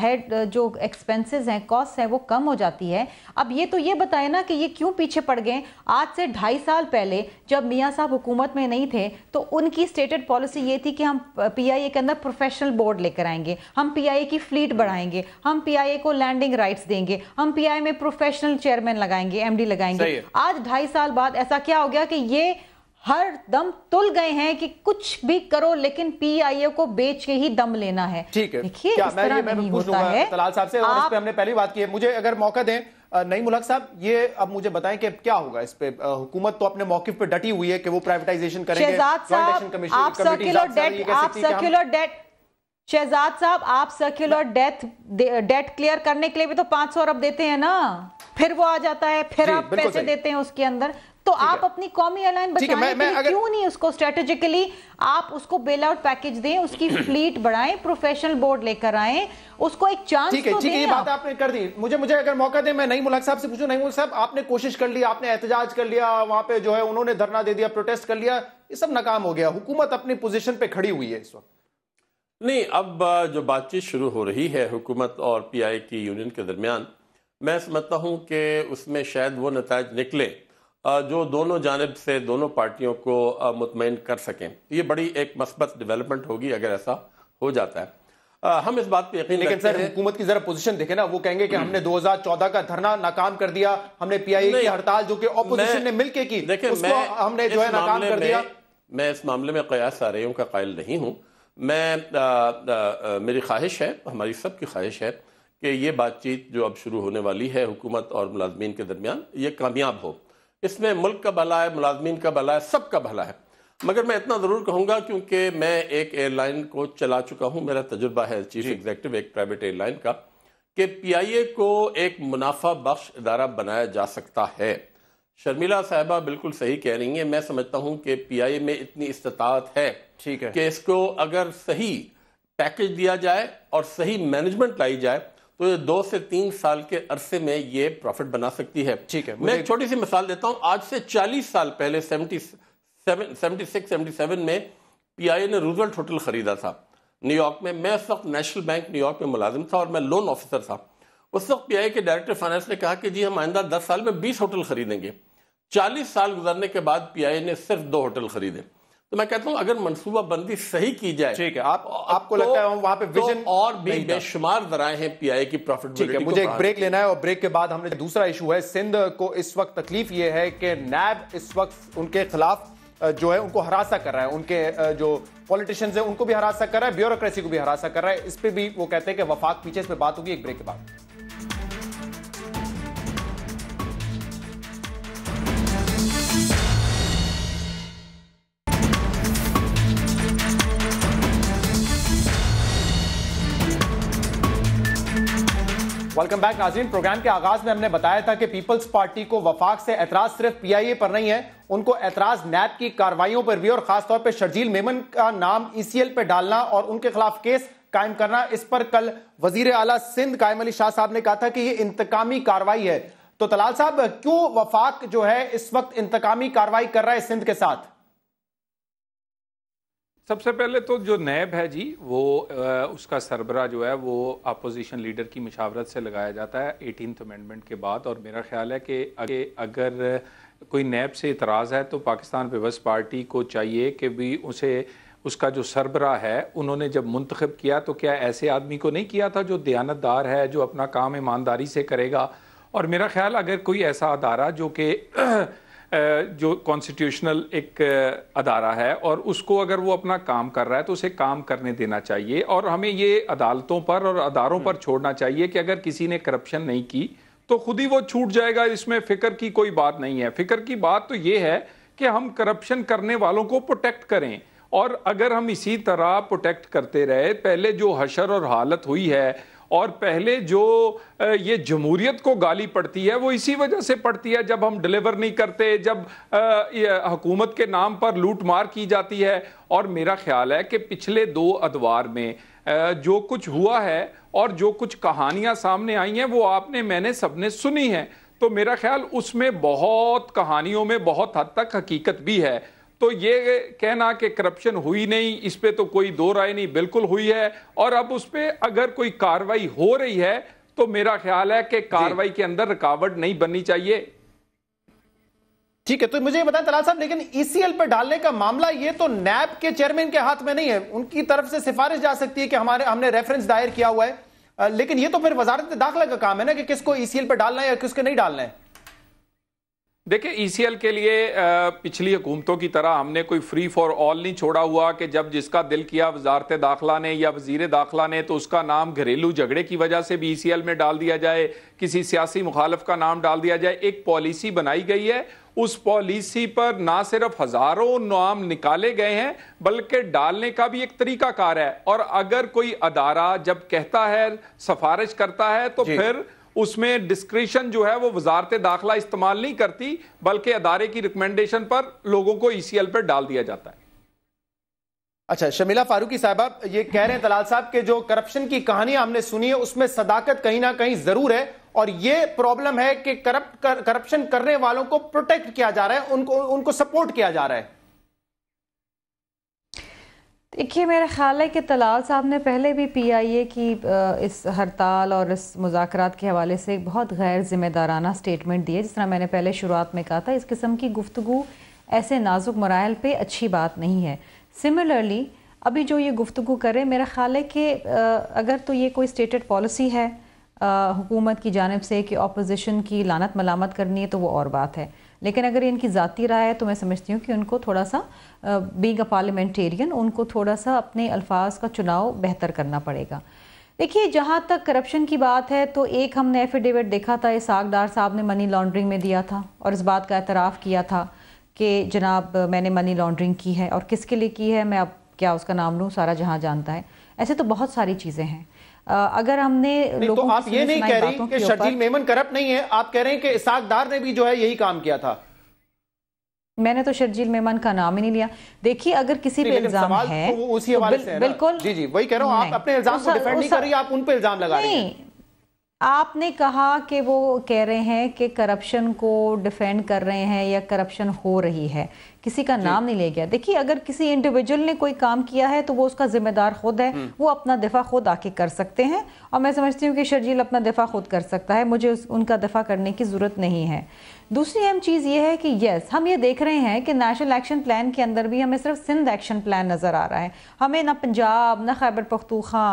हेड जो एक्सपेंसेस हैं कॉस्ट हैं वो कम हो जाती है अब ये तो ये बताए ना कि ये क्यों पीछे पड़ गए आज से ढाई साल पहले जब मियाँ साहब हुकूमत में नहीं थे तो उनकी स्टेटेड पॉलिसी ये थी कि हम पीआईए के अंदर प्रोफेशनल बोर्ड लेकर आएंगे हम पीआईए की फ्लीट हम्म। बढ़ाएंगे हम पीआईए को लैंडिंग राइट्स देंगे हम पीआईए में प्रोफेशनल चेयरमैन लगाएंगे एमडी लगाएंगे आज ढाई साल बाद ऐसा क्या हो गया कि ये हर दम तुल गए हैं कि कुछ भी करो लेकिन पीआईए को बेच के ही दम लेना है ठीक है देखिए क्या मैं ये मैं पूछ लूंगा तलाल साहब से और इस पे हमने पहली बात की है मुझे अगर मौका दें नई मुलक साहब ये अब मुझे बताएं कि क्या होगा इस पे हुकूमत तो अपने मौके पे डटी हुई है कि वो प्राइवेटाइजेशन करेंगे आप सर्क्यूलर डेट आप सर्क्यूलर डेट शहजाद साहब आप सर्कुलर डेथ डेट क्लियर करने के लिए भी तो 500 अरब देते हैं ना फिर वो आ जाता है फिर आप पैसे देते हैं उसके अंदर तो आप अपनी कौमी एयरलाइन क्यों नहीं उसको स्ट्रेटेजिकली आप उसको बेल आउट पैकेज दें उसकी फ्लीट बढ़ाएं प्रोफेशनल बोर्ड लेकर आए उसको एक चांस ठीक है तो ठीक है ये बात आपने कर दी मुझे मुझे अगर मौका दे मैं नहीं मुलाक साहब से पूछूं नहीं मुलाक साहब आपने कोशिश कर ली आपने एहतजाज कर लिया वहां पे जो है उन्होंने धरना दे दिया प्रोटेस्ट कर लिया ये सब नाकाम हो गया हुकूमत अपनी पोजीशन पे खड़ी हुई है इस वक्त नहीं अब जो बातचीत शुरू हो रही है हुकूमत और पीआई की यूनियन के दरमियान मैं समझता हूँ कि उसमें शायद वो नतज निकले जो दोनों जानब से दोनों पार्टियों को मुतमिन कर सकें ये बड़ी एक मस्बत डेवलपमेंट होगी अगर ऐसा हो जाता है आ, हम इस बात पे यकीन लेकिन सर हुकूमत की जरा पोजीशन देखे ना वो कहेंगे कि हम्म। हमने 2014 का धरना नाकाम कर दिया हमने पीआईए की हड़ताल जो कि ऑपोजिशन ने मिलके की देखिए मैं हमने जो है नाकाम कर दिया मैं इस मामले में कयास सारेयों का कायल नहीं हूँ मैं आ, आ, मेरी ख्वाहिश है हमारी सब की ख्वाहिश है कि ये बातचीत जो अब शुरू होने वाली है हुकूमत और मुलाजमीन के दरमियान ये कामयाब हो इसमें मुल्क का भला है मुलाजमीन का भला है सब का भला है मगर मैं इतना ज़रूर कहूँगा क्योंकि मैं एक एयरलाइन को चला चुका हूँ मेरा तजुर्बा है चीफ एग्जैक्टिव एक प्राइवेट एयरलाइन का कि पीआईए को एक मुनाफा बख्श इदारा बनाया जा सकता है शर्मिला साहबा बिल्कुल सही कह रही हैं मैं समझता हूं कि पीआईए में इतनी इस्तात है ठीक है कि इसको अगर सही पैकेज दिया जाए और सही मैनेजमेंट लाई जाए तो दो से तीन साल के अरसे में ये प्रॉफिट बना सकती है ठीक है मैं एक छोटी सी मिसाल देता हूँ आज से चालीस साल पहले seventy seven seventy six seventy seven में पी आई ए ने रूजल्ट होटल खरीदा था न्यूयॉर्क में मैं उस वक्त नेशनल बैंक न्यूयॉर्क में मुलाजिम था और मैं लोन ऑफिसर था उस वक्त पी आई के डायरेक्टर फाइनेंस ने कहा कि जी हम आइंदा दस साल में बीस होटल खरीदेंगे चालीस साल गुजरने के बाद पी आई ने सिर्फ दो होटल खरीदे तो मैं कहता हूं अगर मनसूबाबंदी सही की जाए ठीक है आप तो आपको तो, लगता है वहां पे विजन तो और भी बेशुमार दराए हैं पीआई की है मुझे एक ब्रेक लेना है और ब्रेक के बाद हमने दूसरा इशू है सिंध को इस वक्त तकलीफ ये है कि नैब इस वक्त उनके खिलाफ जो है उनको हरासा कर रहा है उनके जो पॉलिटिशियंस हैं उनको भी हरासा कर रहा है ब्यूरोक्रेसी को भी हरासा कर रहा है इस पर भी वो कहते हैं कि वफाक पीछे इस पर बात होगी एक ब्रेक के बाद वेलकम बैक नाजीन प्रोग्राम के आगाज में हमने बताया था कि पीपल्स पार्टी को वफाक से एतराज सिर्फ पीआईए पर नहीं है उनको एतराज नैब की कार्रवाइयों पर भी और खासतौर पर शर्जील मेमन का नाम ईसीएल e पर डालना और उनके खिलाफ केस कायम करना इस पर कल वजीर आला सिंध कायम अली शाह साहब ने कहा था कि ये इंतकामी कार्रवाई है तो तलाल साहब क्यों वफाक जो है इस वक्त इंतकामी कार्रवाई कर रहा है सिंध के साथ सबसे पहले तो जो नैब है जी वो आ, उसका सरबरा जो है वो अपोजिशन लीडर की मशावरत से लगाया जाता है एटीन अमेंडमेंट के बाद और मेरा ख्याल है कि अगर कोई नैब से इतराज़ है तो पाकिस्तान पीपल्स पार्टी को चाहिए कि भी उसे उसका जो सरबरा है उन्होंने जब मंतखब किया तो क्या ऐसे आदमी को नहीं किया था जो दयानतदार है जो अपना काम ईमानदारी से करेगा और मेरा ख्याल अगर कोई ऐसा अदारा जो कि जो कॉन्स्टिट्यूशनल एक अदारा है और उसको अगर वो अपना काम कर रहा है तो उसे काम करने देना चाहिए और हमें ये अदालतों पर और अदारों पर हम्म। छोड़ना चाहिए कि अगर किसी ने करप्शन नहीं की तो खुद ही वो छूट जाएगा इसमें फिक्र की कोई बात नहीं है फिक्र की बात तो ये है कि हम करप्शन करने वालों को प्रोटेक्ट करें और अगर हम इसी तरह प्रोटेक्ट करते रहे पहले जो हशर और हालत हुई है और पहले जो ये जमहूरियत को गाली पड़ती है वो इसी वजह से पड़ती है जब हम डिलीवर नहीं करते जब हुकूमत के नाम पर लूट मार की जाती है और मेरा ख्याल है कि पिछले दो अदवार में जो कुछ हुआ है और जो कुछ कहानियां सामने आई हैं वो आपने मैंने सबने सुनी है तो मेरा ख्याल उसमें बहुत कहानियों में बहुत हद तक हकीकत भी है तो ये कहना कि करप्शन हुई नहीं इस पर तो कोई दो राय नहीं बिल्कुल हुई है और अब उस पर अगर कोई कार्रवाई हो रही है तो मेरा ख्याल है कि कार्रवाई के अंदर रुकावट नहीं बननी चाहिए ठीक है तो मुझे बताएं तलाल साहब लेकिन ईसीएल e पर डालने का मामला ये तो नैब के चेयरमैन के हाथ में नहीं है उनकी तरफ से सिफारिश जा सकती है कि हमारे हमने रेफरेंस दायर किया हुआ है लेकिन ये तो फिर वजारत दाखिला का काम है ना कि किसको ईसीएल e पर डालना है या किसको नहीं डालना है देखिए ईसीएल e के लिए पिछली हुकूमतों की तरह हमने कोई फ्री फॉर ऑल नहीं छोड़ा हुआ कि जब जिसका दिल किया वजारत दाखिला ने या वजीर दाखिला ने तो उसका नाम घरेलू झगड़े की वजह से भी ईसीएल e में डाल दिया जाए किसी सियासी मुखालफ का नाम डाल दिया जाए एक पॉलिसी बनाई गई है उस पॉलिसी पर ना सिर्फ हजारों नाम निकाले गए हैं बल्कि डालने का भी एक तरीकाकार है और अगर कोई अदारा जब कहता है सफारिश करता है तो फिर उसमें डिस्क्रिशन जो है वो वजारत दाखिला इस्तेमाल नहीं करती बल्कि अदारे की रिकमेंडेशन पर लोगों को ई सी एल पर डाल दिया जाता है अच्छा शमीला फारूकी साहबा ये कह रहे हैं दलाल साहब के जो करप्शन की कहानियां हमने सुनी है उसमें सदाकत कहीं ना कहीं जरूर है और ये प्रॉब्लम है कि करप्ट करप्शन करने वालों को प्रोटेक्ट किया जा रहा है उनको उनको सपोर्ट किया जा रहा है देखिए मेरा ख्याल है कि तलाल साहब ने पहले भी पी आई ए की इस हड़ताल और इस मुजाकरात के हवाले से एक बहुत गैर जिम्मेदाराना स्टेटमेंट दिए जिस तरह मैंने पहले शुरुआत में कहा था इस किस्म की गुफ्तु ऐसे नाजुक मराहल पे अच्छी बात नहीं है सिमिलरली अभी जो ये गुफ्तु करें मेरा ख्याल है कि अगर तो ये कोई स्टेटेड पॉलिसी है हुकूमत की जानब से कि अपोजिशन की लानत मलामत करनी है तो वो और बात है लेकिन अगर इनकी ज़ाती राय है तो मैं समझती हूँ कि उनको थोड़ा सा बींग अ पार्लियामेंटेरियन उनको थोड़ा सा अपने अल्फाज का चुनाव बेहतर करना पड़ेगा देखिए जहाँ तक करप्शन की बात है तो एक हमने एफिडेविट देखा था इसाक डार साहब ने मनी लॉन्ड्रिंग में दिया था और इस बात का एतराफ़ किया था कि जनाब मैंने मनी लॉन्ड्रिंग की है और किसके लिए की है मैं अब क्या उसका नाम लूँ सारा जहाँ जानता है ऐसे तो बहुत सारी चीज़ें हैं अगर हमने तो लोगों तो आप ये नहीं कह रही कि शर्जील मेमन करप्ट नहीं है आप कह रहे हैं कि इसाकदार ने भी जो है यही काम किया था मैंने तो शर्जील मेमन का नाम ही नहीं लिया देखिए अगर किसी पे इल्जाम है तो उसी तो हवाले से बिल्कुल जी जी वही कह रहा हूँ आप अपने इल्जाम को डिफेंड नहीं कर रही आप उन पे इल्जाम लगा रही हैं आपने कहा कि वो कह रहे हैं कि करप्शन को डिफेंड कर रहे हैं या करप्शन हो रही है किसी का नाम नहीं ले गया देखिए अगर किसी इंडिविजुअल ने कोई काम किया है तो वो उसका जिम्मेदार खुद है हम्म। वो अपना दिफा खुद आके कर सकते हैं और मैं समझती हूँ कि शर्जील अपना दिफा खुद कर सकता है मुझे उस, उनका दिफा करने की ज़रूरत नहीं है दूसरी अहम चीज़ ये है कि यस हम ये देख रहे हैं कि नेशनल एक्शन प्लान के अंदर भी हमें सिर्फ सिंध एक्शन प्लान नज़र आ रहा है हमें ना पंजाब ना खैबर पख्तूखा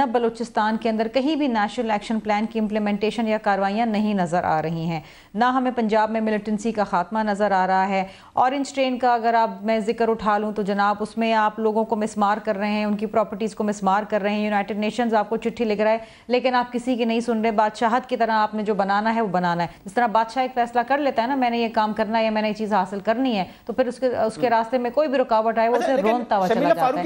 ना बलूचिस्तान के अंदर कहीं भी नेशनल एक्शन प्लान की इम्प्लीमेंटेशन या कार्रवाइयाँ नहीं नज़र आ रही हैं ना हमें पंजाब में मिलिटेंसी का खात्मा नज़र आ रहा है औरेंज ट्रेन का अगर आप मैं जिक्र उठा लूँ तो जनाब उसमें आप लोगों को मिसमार कर रहे हैं उनकी प्रॉपर्टीज़ को मिसमार कर रहे हैं यूनाइटेड नेशन आपको चिट्ठी लिख रहा है लेकिन आप किसी की नहीं सुन रहे बादशाहत की तरह आपने जो बनाना है वो बनाना है जिस तरह बादशाह एक फैसला कर लेता है ना मैंने ये काम करना है मैंने ये चीज हासिल करनी है तो फिर उसके उसके हम्म। रास्ते में कोई भी रुकावट आए वो अच्छा, उसे रोनता हुआ चला जाता है हाँ,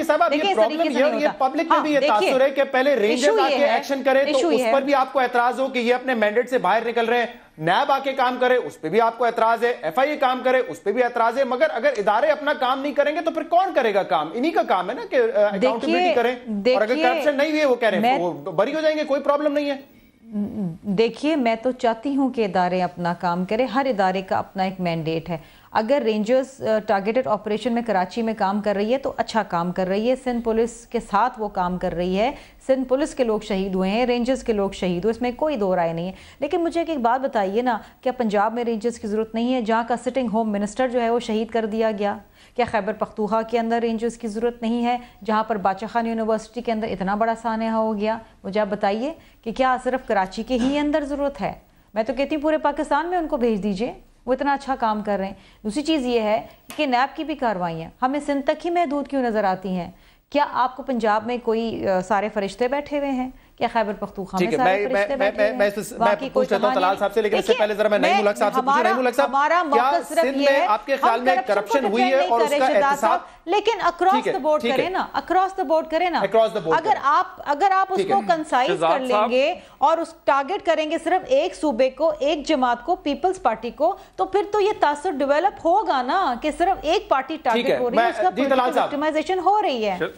तो बाहर निकल रहे नैब आके काम करे उस पर भी आपको एतराज है एफ आई ए काम करे उस पर भी एतराज है मगर अगर इदारे अपना काम नहीं करेंगे तो फिर कौन करेगा काम इन्हीं का काम है ना कि अकाउंटेबिलिटी करें और अगर करप्शन नहीं हुई है वो कह रहे हैं वो तो बरी हो जाएंगे कोई प्रॉब्लम नहीं है देखिए मैं तो चाहती हूँ कि इदारे अपना काम करें हर इदारे का अपना एक मैंडेट है अगर रेंजर्स टारगेटेड ऑपरेशन में कराची में काम कर रही है तो अच्छा काम कर रही है सिंध पुलिस के साथ वो काम कर रही है सिंध पुलिस के लोग शहीद हुए हैं रेंजर्स के लोग शहीद हुए इसमें कोई दो राय नहीं है लेकिन मुझे एक बात बताइए ना क्या पंजाब में रेंजर्स की ज़रूरत नहीं है जहाँ का सिटिंग होम मिनिस्टर जो है वो शहीद कर दिया गया क्या खैबर पखतूहा के अंदर रेंजर्स की ज़रूरत नहीं है जहाँ पर बादशाह खान यूनिवर्सिटी के अंदर इतना बड़ा सानहा हो गया मुझे आप बताइए कि क्या सिर्फ कराची के ही अंदर ज़रूरत है मैं तो कहती हूँ पूरे पाकिस्तान में उनको भेज दीजिए वो इतना अच्छा काम कर रहे हैं दूसरी चीज़ ये है कि नैब की भी कार्रवाइयाँ हमें सिंध तक ही महदूद क्यों नज़र आती हैं क्या आपको पंजाब में कोई सारे फरिश्ते बैठे हुए हैं कि खैबर पख्तूखा में सारे मैं, मैं, तलाल साहब से लेकिन इससे पहले जरा मैं नई मुलक साहब से पूछ रही मुलक साहब क्या सिंध में आपके ख्याल में करप्शन हुई है और उसका एहतसाब लेकिन अक्रॉस द बोर्ड करें ना अक्रॉस द बोर्ड करें ना अक्रॉस द बोर्ड अगर आप अगर आप उसको कंसाइज कर लेंगे और उस टारगेट करेंगे सिर्फ एक सूबे को एक जमात को पीपल्स पार्टी को तो फिर तो ये तासर डेवलप होगा ना कि सिर्फ एक पार्टी टारगेट हो रही है उसका हो रही है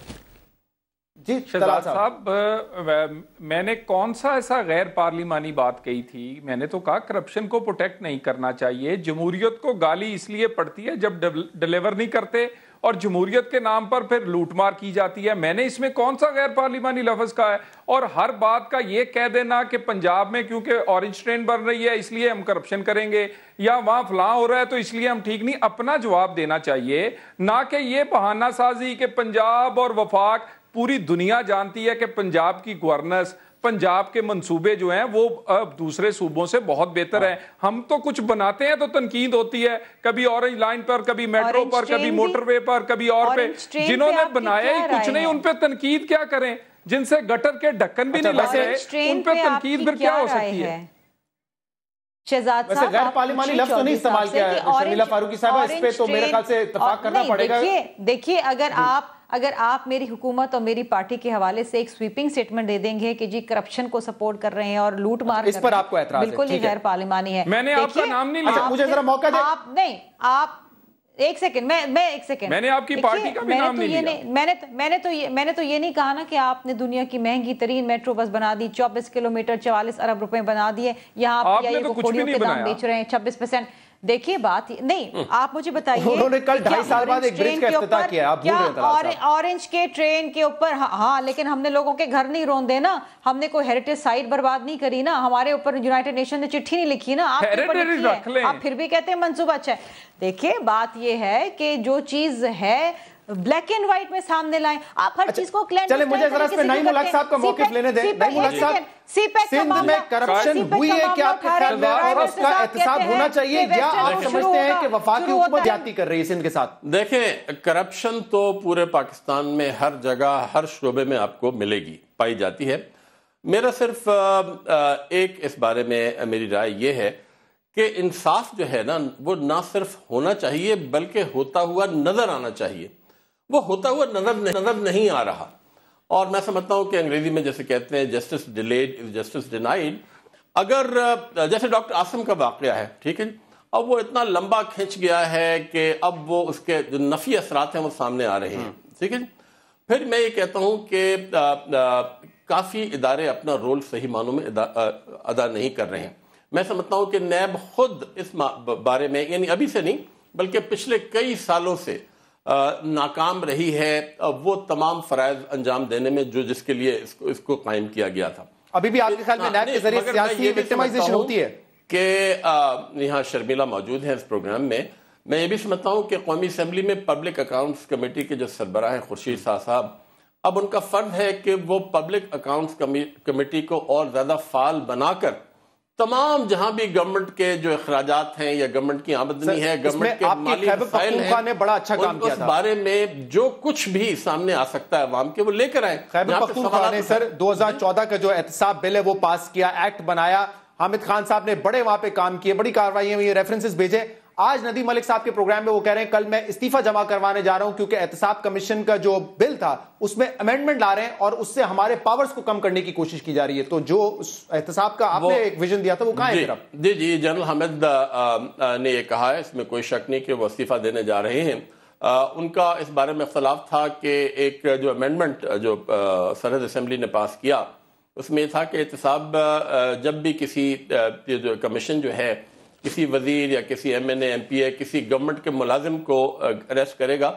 जी शहजाद साहब मैंने कौन सा ऐसा गैर पार्लिमानी बात कही थी मैंने तो कहा करप्शन को प्रोटेक्ट नहीं करना चाहिए जमहूरियत को गाली इसलिए पड़ती है जब डिलीवर नहीं करते और जमहूरियत के नाम पर फिर लूटमार की जाती है मैंने इसमें कौन सा गैर पार्लिमानी लफज कहा है और हर बात का यह कह देना कि पंजाब में क्योंकि ऑरेंज ट्रेन बन रही है इसलिए हम करप्शन करेंगे या वहां फला हो रहा है तो इसलिए हम ठीक नहीं अपना जवाब देना चाहिए ना कि ये बहाना साजी के पंजाब और वफाक पूरी दुनिया जानती है कि पंजाब की गवर्नेंस पंजाब के मंसूबे जो हैं वो दूसरे सूबों से बहुत बेहतर हैं हाँ। हम तो कुछ बनाते हैं तो तनकीद होती है कभी ऑरेंज लाइन पर कभी मेट्रो पर कभी मोटरवे पर कभी और पे जिन्होंने बनाया ही कुछ नहीं उन पर तनकीद क्या करें जिनसे गटर के ढक्कन भी अच्छा, नहीं लगे उन पर तनकीद फिर क्या हो सकती है वैसे गैर पार्लिमानी लफ्ज तो नहीं इस्तेमाल किया है शर्मिला फारूकी साहब इस पे तो मेरे ख्याल से इतफाक करना पड़ेगा देखिए अगर आप अगर आप मेरी हुकूमत और मेरी पार्टी के हवाले से एक स्वीपिंग स्टेटमेंट दे देंगे कि जी करप्शन को सपोर्ट कर रहे हैं और लूट अच्छा, मार इस पर आपको बिल्कुल ही गैर पार्लिमानी है मैंने आपका नाम नहीं लिया मुझे जरा मौका दे आप नहीं आप एक सेकंड मैं मैं एक सेकंड मैंने आपकी पार्टी का भी मैंने नाम तो नहीं ये मैंने तो, मैंने तो ये मैंने तो ये नहीं कहा ना कि आपने दुनिया की महंगी तरीन मेट्रो बस बना दी चौबीस किलोमीटर चवालीस अरब रुपए बना दिए यहाँ आप तो कुछ भी नहीं बेच रहे हैं छब्बीस परसेंट देखिए बात नहीं हम्म। आप मुझे बताइए उन्होंने कल ढाई साल बाद एक ब्रिज का किया आप क्या और, ऑरेंज के ट्रेन के ऊपर हाँ, हाँ, लेकिन हमने लोगों के घर नहीं रोंद ना हमने कोई हेरिटेज साइट बर्बाद नहीं करी ना हमारे ऊपर यूनाइटेड नेशन ने चिट्ठी नहीं लिखी ना आप आप फिर भी कहते हैं मनसूबा अच्छा है देखिए बात यह है कि जो चीज है ब्लैक एंड व्हाइट में सामने लाएं आप हर चीज को क्लियर चले मुझे जरा इसमें नईम मुलाक साहब का मौके लेने दें नईम मुलाक साहब सीपेक सिंध में करप्शन हुई है क्या आपके ख्याल में और उसका एहतसाब होना चाहिए या आप समझते हैं कि वफाकी हुकूमत ज्यादा कर रही है सिंध के साथ देखें करप्शन तो पूरे पाकिस्तान में हर जगह हर शोबे में आपको मिलेगी पाई जाती है मेरा सिर्फ एक इस बारे में मेरी राय यह है कि इंसाफ जो है ना वो ना सिर्फ होना चाहिए बल्कि होता हुआ नजर आना चाहिए वो होता हुआ नजर नजर नहीं आ रहा और मैं समझता हूं कि अंग्रेजी में जैसे कहते हैं justice delayed is justice denied अगर जैसे डॉक्टर आसम का वाक्य है ठीक है अब वो इतना लंबा खींच गया है कि अब वो उसके जो नफी असरात हैं वो सामने आ रहे हैं हम्म। ठीक है फिर मैं ये कहता हूँ कि काफ़ी इदारे अपना रोल सही मानों में अदा, अदा नहीं कर रहे हैं मैं समझता हूँ कि नैब खुद इस बारे में यानी अभी से नहीं बल्कि पिछले कई सालों से नाकाम रही है वो तमाम फ़राइज अंजाम देने में जो जिसके लिए इसको इसको कायम किया गया था अभी भी आपके ख्याल में हाँ, नैब के जरिए विक्टिमाइजेशन होती है कि यहाँ शर्मिला मौजूद है इस प्रोग्राम में मैं ये भी समझता हूँ कि कौमी असम्बली में पब्लिक अकाउंट्स कमेटी के जो सरबरा हैं खुर्शीद शाह साहब अब उनका फ़र्ज है कि वो पब्लिक अकाउंट्स कमेटी को और ज़्यादा फाल बनाकर तमाम जहां भी गवर्नमेंट के जो अखराज हैं या गवर्नमेंट की आमदनी है गवर्नमेंट के माली ने बड़ा अच्छा काम किया था बारे में जो कुछ भी सामने आ सकता है वाम के वो लेकर आए ने सर 2014 का जो एहतसाब बिल है वो पास किया एक्ट बनाया हामिद खान साहब ने बड़े वहां पे काम किए बड़ी कार्रवाई हुई रेफरेंसेस भेजे आज नदी मलिक साहब के प्रोग्राम में वो कह रहे हैं कल मैं इस्तीफा जमा करवाने जा रहा हूं क्योंकि एहतसाब कमीशन का जो बिल था उसमें अमेंडमेंट ला रहे हैं और उससे हमारे पावर्स को कम करने की कोशिश की जा रही है तो जो एहतसाब का आपने एक विजन दिया था वो कहा है जी जी जनरल हामिद ने यह कहा है इसमें कोई शक नहीं कि वो इस्तीफा देने जा रहे हैं आ, उनका इस बारे में इख्तलाफ था कि एक जो अमेंडमेंट जो सरहद असम्बली ने पास किया उसमें था कि एहतसाब जब भी किसी जो कमीशन जो है किसी वजीर या किसी M N M P A किसी गवर्नमेंट के मुलाजिम को अरेस्ट करेगा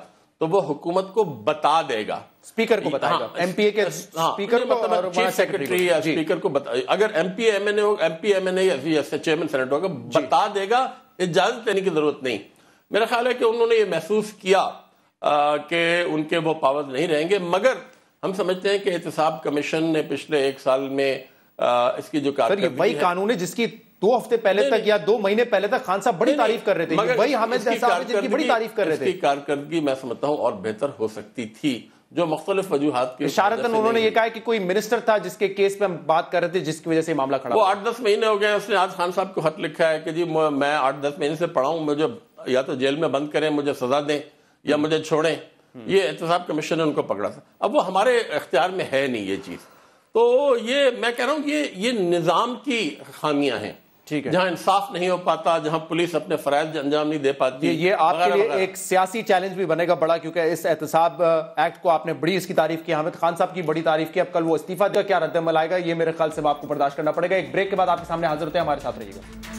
तो वो हुकूमत को बता देगा स्पीकर को बताएगा हाँ, एमपीए के हाँ, स्पीकर मतलब को मतलब चीफ सेक्रेटरी या स्पीकर को बता अगर एमपीए एमएनए हो एमपी ए चेयरमैन सेनेट होगा बता देगा इजाजत देने की जरूरत नहीं मेरा ख्याल है कि उन्होंने ये महसूस किया कि उनके वो पावर नहीं रहेंगे मगर हम समझते हैं कि एहतसाब कमीशन ने पिछले एक साल में आ, इसकी जो सर ये वही कानून है जिसकी दो हफ्ते पहले तक या दो महीने पहले तक खान साहब बड़ी तारीफ कर रहे थे वही हमें जिनकी बड़ी तारीफ कर रहे थे कारकर्दगी मैं समझता हूँ और बेहतर हो सकती थी जो मुख्तलिफ वजूहत के शारतन उन्होंने ये कहा कि कोई मिनिस्टर था जिसके केस पे हम बात कर रहे थे जिसकी वजह से मामला खड़ा वो आठ दस महीने हो गए उसने आज खान साहब को खत लिखा है कि जी मैं आठ दस महीने से पढ़ा हूँ मुझे या तो जेल में बंद करें मुझे सजा दें या मुझे छोड़ें हम्म। ये एहतसाब कमीशन ने उनको पकड़ा था अब वो हमारे अख्तियार में है नहीं ये चीज़ तो ये मैं कह रहा हूँ कि ये निज़ाम की खामियां हैं ठीक है जहां इंसाफ नहीं हो पाता जहां पुलिस अपने फराइज अंजाम नहीं दे पाती ये, ये आपके लिए एक सियासी चैलेंज भी बनेगा बड़ा क्योंकि इस एहतसाब एक्ट को आपने बड़ी इसकी तारीफ की हामिद खान साहब की बड़ी तारीफ की अब कल वो इस्तीफा देगा क्या रद्द आएगा ये मेरे ख्याल से आपको बर्दाश्त करना पड़ेगा एक ब्रेक के बाद आपके सामने हाजिर होते हैं हमारे साथ रहिएगा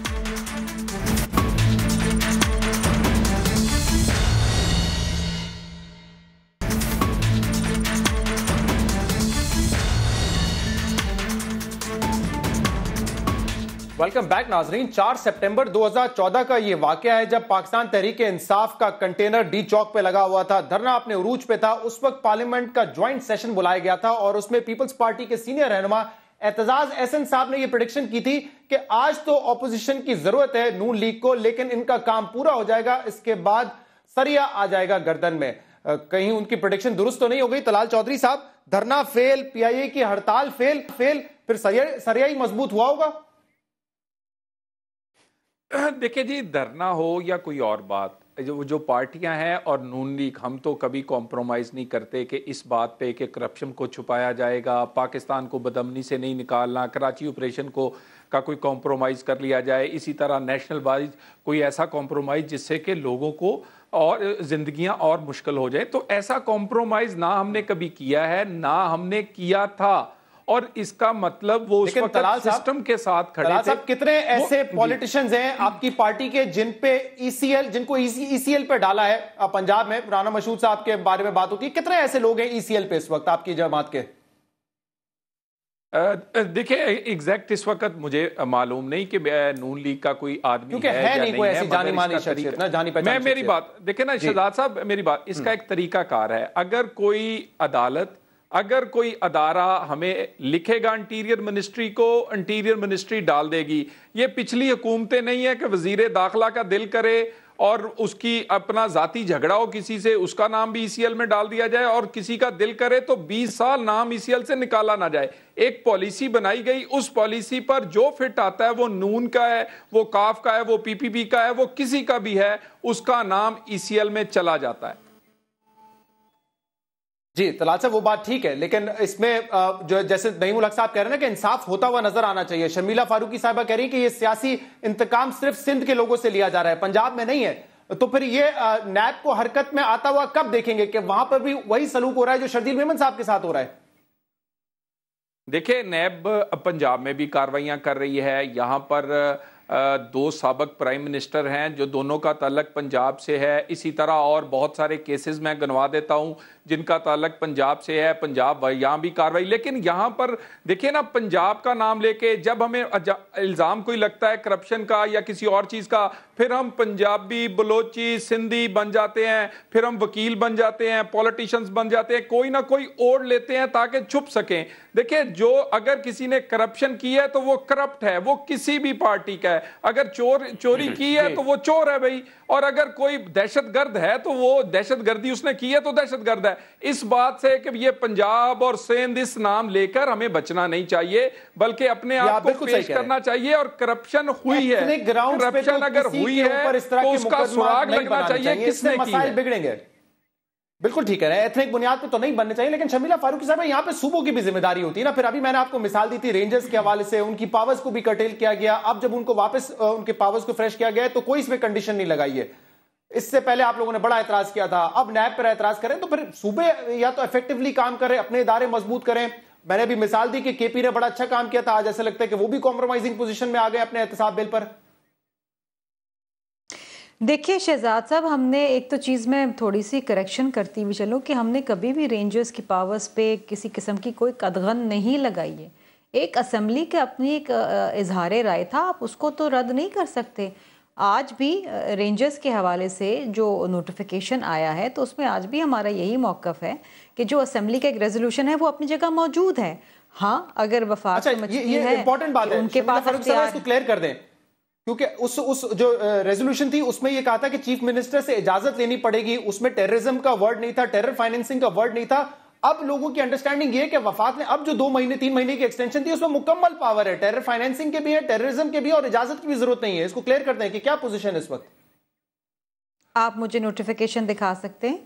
वेलकम बैक नाजरीन 4 सितंबर 2014 का ये वाक है जब पाकिस्तान तहरीक इंसाफ का कंटेनर डी चौक पे लगा हुआ था धरना अपने उरूज पे था उस वक्त पार्लियामेंट का ज्वाइंट सेशन बुलाया गया था और उसमें पीपल्स पार्टी के सीनियर रहनुमा एतजाज एसन साहब ने यह प्रोडिक्शन की थी कि आज तो ऑपोजिशन की जरूरत है नून लीग को लेकिन इनका काम पूरा हो जाएगा इसके बाद सरिया आ जाएगा गर्दन में कहीं उनकी प्रोडिक्शन दुरुस्त तो नहीं हो गई तलाल चौधरी साहब धरना फेल पीआईए की हड़ताल फेल फेल फिर सरिया सरिया ही मजबूत हुआ होगा देखिए जी धरना हो या कोई और बात जो जो पार्टियां हैं और नून लीग हम तो कभी कॉम्प्रोमाइज़ नहीं करते कि इस बात पे कि करप्शन को छुपाया जाएगा पाकिस्तान को बदमनी से नहीं निकालना कराची ऑपरेशन को का कोई कॉम्प्रोमाइज़ कर लिया जाए इसी तरह नेशनल वाइज कोई ऐसा कॉम्प्रोमाइज़ जिससे कि लोगों को और ज़िंदगियां और मुश्किल हो जाए तो ऐसा कॉम्प्रोमाइज़ ना हमने कभी किया है ना हमने किया था और इसका मतलब वो उस वक्त सिस्टम के साथ खड़े थे कितने ऐसे पॉलिटिशियंस हैं आपकी पार्टी के जिन पे ईसीएल e जिनको ईसीएल e e पे डाला है पंजाब में राणा मशहूद साहब के बारे में बात होती है कितने ऐसे लोग हैं ईसीएल पे इस वक्त आपकी जमात के देखिए एग्जैक्ट इस वक्त मुझे मालूम नहीं कि नून लीग का कोई आदमी है, है नहीं, कोई ऐसी जानी मानी शख्सियत ना जानी पहचान मैं मेरी बात देखिए ना शहजाद साहब मेरी बात इसका हम्म। एक तरीका कार है अगर कोई अदालत अगर कोई अदारा हमें लिखेगा इंटीरियर मिनिस्ट्री को इंटीरियर मिनिस्ट्री डाल देगी ये पिछली हुकूमतें नहीं है कि वजीर दाखिला का दिल करे और उसकी अपना ज़ाती झगड़ा हो किसी से उसका नाम भी ई e में डाल दिया जाए और किसी का दिल करे तो 20 साल नाम ई e से निकाला ना जाए एक पॉलिसी बनाई गई उस पॉलिसी पर जो फिट आता है वो नून का है वो काफ का है वो पीपीपी का है वो किसी का भी है उसका नाम ई e में चला जाता है जी तलाल साहब वो बात ठीक है लेकिन इसमें जो जैसे नईमुल हक साहब कह रहे हैं ना कि इंसाफ होता हुआ नजर आना चाहिए शमीला फारूकी साहबा कह रही है कि ये सियासी इंतकाम सिर्फ सिंध के लोगों से लिया जा रहा है पंजाब में नहीं है तो फिर ये नैब को हरकत में आता हुआ कब देखेंगे कि वहां पर भी वही सलूक हो रहा है जो शर्जील मेमन साहब के साथ हो रहा है देखिये नैब पंजाब में भी कार्रवाइयां कर रही है यहां पर दो सबक प्राइम मिनिस्टर हैं जो दोनों का तलक पंजाब से है इसी तरह और बहुत सारे केसेस मैं गनवा देता हूँ जिनका ताल्लक पंजाब से है पंजाब यहाँ भी कार्रवाई लेकिन यहाँ पर देखिए ना पंजाब का नाम लेके जब हमें इल्ज़ाम कोई लगता है करप्शन का या किसी और चीज़ का फिर हम पंजाबी बलोची सिंधी बन जाते हैं फिर हम वकील बन जाते हैं पॉलिटिशियंस बन जाते हैं कोई ना कोई ओढ़ लेते हैं ताकि छुप सकें देखिए जो अगर किसी ने करप्शन की है तो वो करप्ट है वो किसी भी पार्टी का है अगर चोर चोरी की है तो वो चोर है भाई और अगर कोई दहशतगर्द है तो वो दहशतगर्दी उसने की है तो दहशतगर्द है इस बात से कि ये पंजाब और सिंध इस नाम लेकर हमें बचना नहीं चाहिए बल्कि अपने आप को पेश करना चाहिए और करप्शन हुई है करप्शन तो अगर हुई है तो उसका सुराग लगना चाहिए किसने बिगड़ेंगे बिल्कुल ठीक है एथनिक बुनियाद पे तो नहीं बनने चाहिए लेकिन शमीला फारूकी साहब यहाँ पे सूबों की भी जिम्मेदारी होती है ना फिर अभी मैंने आपको मिसाल दी थी रेंजर्स के हवाले से उनकी पावर्स को भी कटेल किया गया अब जब उनको वापस उनके पावर्स को फ्रेश किया गया तो कोई इसमें कंडीशन नहीं लगाई है इससे पहले आप लोगों ने बड़ा एतराज किया था अब नैब पर एतराज करें तो फिर सूबे या तो इफेक्टिवली काम करें अपने इदारे मजबूत करें मैंने भी मिसाल दी कि केपी ने बड़ा अच्छा काम किया था आज ऐसा लगता है कि वो भी कॉम्प्रोमाइजिंग पोजीशन में आ गए अपने एहतसाब बिल पर देखिए शहजाद साहब हमने एक तो चीज़ में थोड़ी सी करेक्शन करती हुई चलो कि हमने कभी भी रेंजर्स की पावर्स पे किसी किस्म की कोई कदगन नहीं लगाई है एक असम्बली के अपनी एक इजहार राय था आप उसको तो रद्द नहीं कर सकते आज भी रेंजर्स के हवाले से जो नोटिफिकेशन आया है तो उसमें आज भी हमारा यही मौक़ है कि जो असेंबली का एक रेजोल्यूशन है वो अपनी जगह मौजूद है हाँ अगर वफा अच्छा, इंपॉर्टेंट बात है उनके पास क्लियर कर दें क्योंकि उस उस जो रेजोल्यूशन थी उसमें यह कहा था कि चीफ मिनिस्टर से इजाजत लेनी पड़ेगी उसमें टेररिज्म का वर्ड नहीं था टेरर फाइनेंसिंग का वर्ड नहीं था अब लोगों की अंडरस्टैंडिंग ये कि वफात ने अब जो दो महीने तीन महीने की एक्सटेंशन दी उसमें मुकम्मल पावर है टेरर फाइनेंसिंग के भी है टेररिज्म के भी और इजाजत की भी जरूरत नहीं है इसको क्लियर करते हैं कि क्या पोजिशन है इस वक्त आप मुझे नोटिफिकेशन दिखा सकते हैं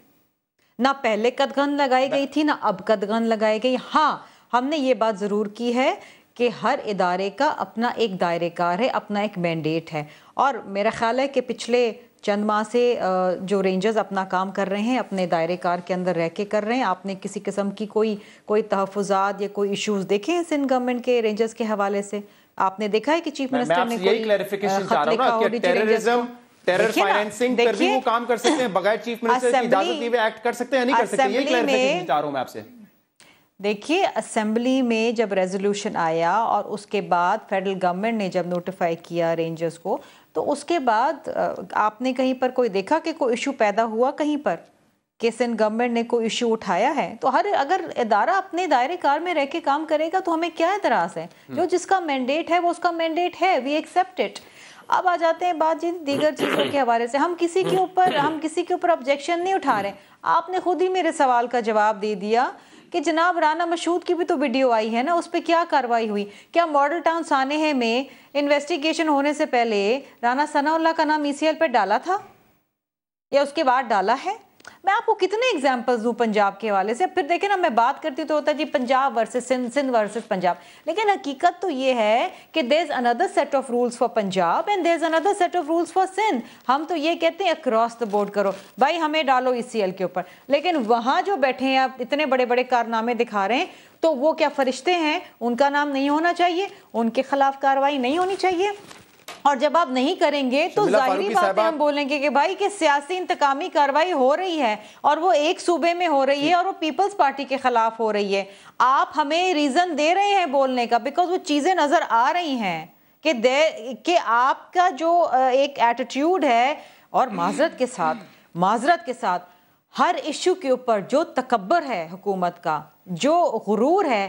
ना पहले कदगन लगाई गई थी ना अब कदगन लगाई गई हाँ हमने ये बात ज़रूर की है कि हर इदारे का अपना एक दायरेकार है अपना एक मैंडेट है और मेरा ख्याल है कि पिछले चंद माह से जो रेंजर्स अपना काम कर रहे हैं अपने दायरे कार के अंदर रह के कर रहे हैं आपने किसी किस्म की कोई कोई तहफात या कोई इश्यूज़ देखे हैं सिंध गवर्नमेंट के रेंजर्स के हवाले से आपने देखा है कि चीफ मिनिस्टर ने कोई क्लैरिफिकेशन चाह रहा टेररिज्म टेरर फाइनेंसिंग पर भी वो काम कर सकते हैं बगैर चीफ मिनिस्टर की इजाजत लिए एक्ट कर सकते हैं नहीं कर सकते ये क्लैरिफिकेशन चाह रहा हूं मैं आपसे देखिए असेंबली में जब रेजोल्यूशन आया और उसके बाद फेडरल गवर्नमेंट ने जब नोटिफाई किया रेंजर्स को तो उसके बाद आपने कहीं पर कोई देखा कि कोई इशू पैदा हुआ कहीं पर कि सिंध गवर्नमेंट ने कोई इशू उठाया है तो हर अगर इदारा अपने दायरे कार में रह के काम करेगा तो हमें क्या एतराज़ है हम्म। जो जिसका मैंडेट है वो उसका मैंडेट है वी एक्सेप्ट इट अब आ जाते हैं बात जी दीगर चीज़ों के हवाले से हम किसी के ऊपर हम किसी के ऊपर ऑब्जेक्शन नहीं उठा रहे आपने खुद ही मेरे सवाल का जवाब दे दिया कि जनाब राना मशहूद की भी तो वीडियो आई है ना उस पर क्या कार्रवाई हुई क्या मॉडल टाउन साने में इन्वेस्टिगेशन होने से पहले राना सनाउल्ला का नाम ई e पर डाला था या उसके बाद डाला है मैं आपको कितने एग्जाम्पल्स दूँ पंजाब के हवाले से फिर देखें ना मैं बात करती तो होता जी पंजाब वर्सेस सिंध सिंध वर्सेस पंजाब लेकिन हकीकत तो ये है कि there is another set of rules for Punjab and there is another set of rules for Sindh हम तो ये कहते हैं अक्रॉस द बोर्ड करो भाई हमें डालो ई e के ऊपर लेकिन वहाँ जो बैठे हैं आप इतने बड़े बड़े कारनामे दिखा रहे हैं तो वो क्या फरिश्ते हैं उनका नाम नहीं होना चाहिए उनके खिलाफ कार्रवाई नहीं होनी चाहिए और जब आप नहीं करेंगे तो जाहिर बात हम बोलेंगे कि भाई कि सियासी इंतकामी कार्रवाई हो रही है और वो एक सूबे में हो रही है और वो पीपल्स पार्टी के खिलाफ हो रही है आप हमें रीजन दे रहे हैं बोलने का बिकॉज वो चीजें नजर आ रही हैं कि दे कि आपका जो एक एटीट्यूड है और माजरत के साथ माजरत के साथ हर इशू के ऊपर जो तकबर है हुकूमत का जो गुरूर है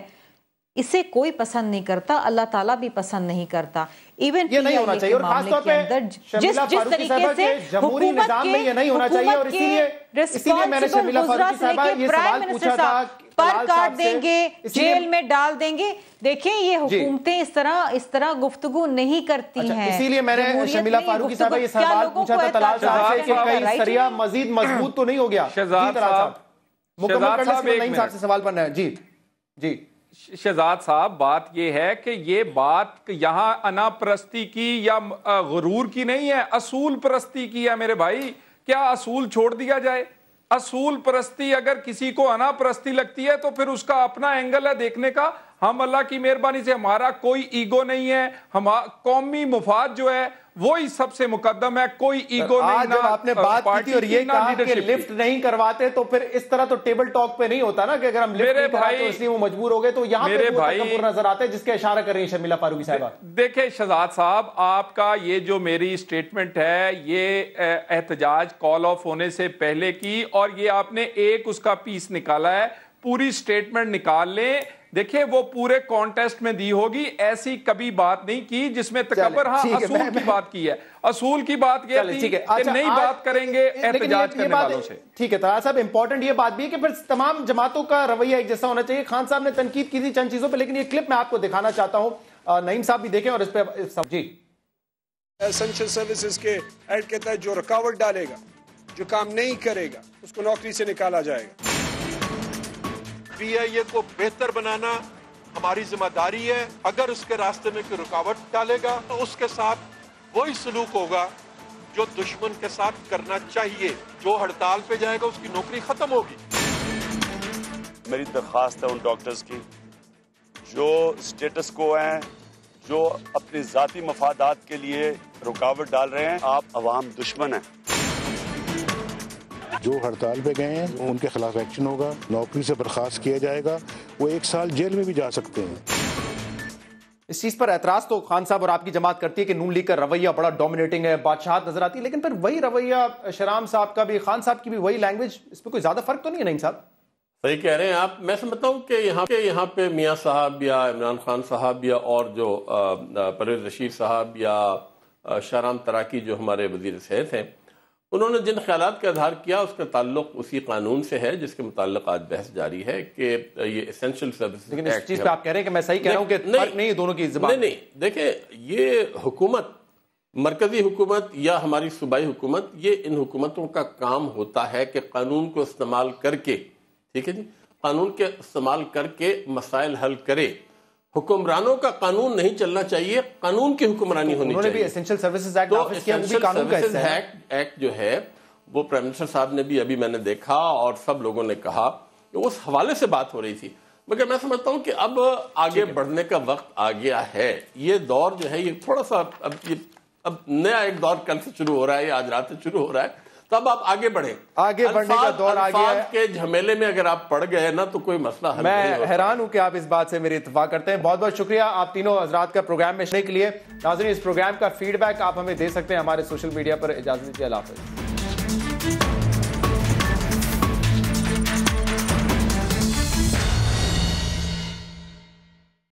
इसे कोई पसंद नहीं करता अल्लाह ताला भी पसंद नहीं करता इवन ये नहीं होना चाहिए और खास तौर पे जिस जिस तरीके से जमहूरी निजाम में ये नहीं होना चाहिए और इसीलिए इसीलिए मैंने शमीला फारूकी साहब ये सवाल पूछा था पर काट देंगे जेल में डाल देंगे देखिए ये हुकूमतें इस तरह इस तरह गुफ्तगु नहीं करती अच्छा, हैं इसीलिए मैंने शमीला फारूकी साहब ये सवाल पूछा था तलाल साहब से कि कहीं सरिया मजीद मजबूत तो नहीं हो गया जी तलाल साहब मुकम्मल कर से सवाल बनना है जी जी शहजाद साहब बात यह है कि ये बात यहाँ अना परस्ती की या गुरूर की नहीं है असूल परस्ती की है मेरे भाई क्या असूल छोड़ दिया जाए असूल परस्ती अगर किसी को अना परस्ती लगती है तो फिर उसका अपना एंगल है देखने का हम अल्लाह की मेहरबानी से हमारा कोई ईगो नहीं है हम कौमी मुफाद जो है वो ही सबसे मुकदम है कोई ईगो नहीं ना आपने बात की और ये कहा कि लिफ्ट नहीं करवाते तो फिर इस तरह तो टेबल टॉक पे नहीं होता ना कि अगर हम लिफ्ट नहीं तो भाई तो इसलिए वो मजबूर हो गए तो यहाँ मेरे भाई नजर आते हैं जिसके इशारा कर रही है शर्मिला फारूकी साहबा देखे शहजाद साहब आपका ये जो मेरी स्टेटमेंट है ये एहतजाज कॉल ऑफ होने से पहले की और ये आपने एक उसका पीस निकाला है पूरी स्टेटमेंट निकाल लें देखिए वो पूरे कॉन्टेस्ट में दी होगी ऐसी कभी बात नहीं की जिसमें तकबर हाँ असूल मैं, की मैं, बात की है असूल की बात यह थी कि अच्छा, नहीं बात करेंगे ठीक है तारा साहब इंपॉर्टेंट ये बात भी है कि फिर तमाम जमातों का रवैया एक जैसा होना चाहिए खान साहब ने तनकीद की थी चंद चीजों पर लेकिन ये क्लिप मैं आपको दिखाना चाहता हूँ नईम साहब भी देखें और इस पर जी एसेंशियल सर्विसेज के एड के तहत जो रुकावट डालेगा जो काम नहीं करेगा उसको नौकरी से निकाला जाएगा पीआईए को बेहतर बनाना हमारी जिम्मेदारी है अगर उसके रास्ते में कोई रुकावट डालेगा तो उसके साथ वही सलूक होगा जो दुश्मन के साथ करना चाहिए जो हड़ताल पे जाएगा उसकी नौकरी खत्म होगी मेरी दरखास्त है उन डॉक्टर्स की जो स्टेटस को है जो अपने जाति मफादात के लिए रुकावट डाल रहे हैं आप अवाम दुश्मन हैं जो हड़ताल पे गए हैं उनके खिलाफ एक्शन होगा नौकरी से बर्खास्त किया जाएगा वो एक साल जेल में भी जा सकते हैं इस चीज पर एतराज तो खान साहब और आपकी जमात करती है कि नून लीग का रवैया बड़ा डोमिनेटिंग है बादशाह नजर आती है लेकिन फिर वही रवैया शराम साहब का भी खान साहब की भी वही लैंग्वेज इस पर कोई ज्यादा फर्क तो नहीं है नहीं साहब सही कह रहे हैं आप मैं समझता हूँ कि यहाँ पे यहाँ पे मियाँ साहब या इमरान खान साहब या और जो परवेज रशीद साहब या शराम तराकी जो हमारे वजीर सेहत हैं उन्होंने जिन ख्याल का इजहार किया उसका ताल्लुक उसी कानून से है जिसके मुतालिक आज बहस जारी है कि ये एसेंशियल सर्विस चीज़ पे आप कह रहे हैं कि मैं सही कह रहा हूँ कि नहीं, नहीं दोनों की नहीं नहीं देखें ये हुकूमत मरकजी हुकूमत या हमारी सूबाई हुकूमत ये इन हुकूमतों का काम होता है कि कानून को इस्तेमाल करके ठीक है जी कानून के इस्तेमाल करके मसाइल हल करे हुक्मरानों का कानून नहीं चलना चाहिए कानून की हुक्मरानी तो होनी चाहिए तो जो है वो प्राइम मिनिस्टर साहब ने भी अभी मैंने देखा और सब लोगों ने कहा तो उस हवाले से बात हो रही थी मगर मैं समझता हूं कि अब आगे बढ़ने का वक्त आ गया है ये दौर जो है ये थोड़ा सा अब ये अब नया एक दौर कल से शुरू हो रहा है आज रात से शुरू हो रहा है तब आप आगे बढ़े आगे बढ़ने का दौर आ गया के झमेले में अगर आप पड़ गए ना तो कोई मसला हल मैं हैरान हूं कि आप इस बात से मेरी इतफाक करते हैं बहुत बहुत शुक्रिया आप तीनों हजरात का प्रोग्राम में के लिए नाजरी इस प्रोग्राम का फीडबैक आप हमें दे सकते हैं हमारे सोशल मीडिया पर इजाजत दीजिए अल्लाह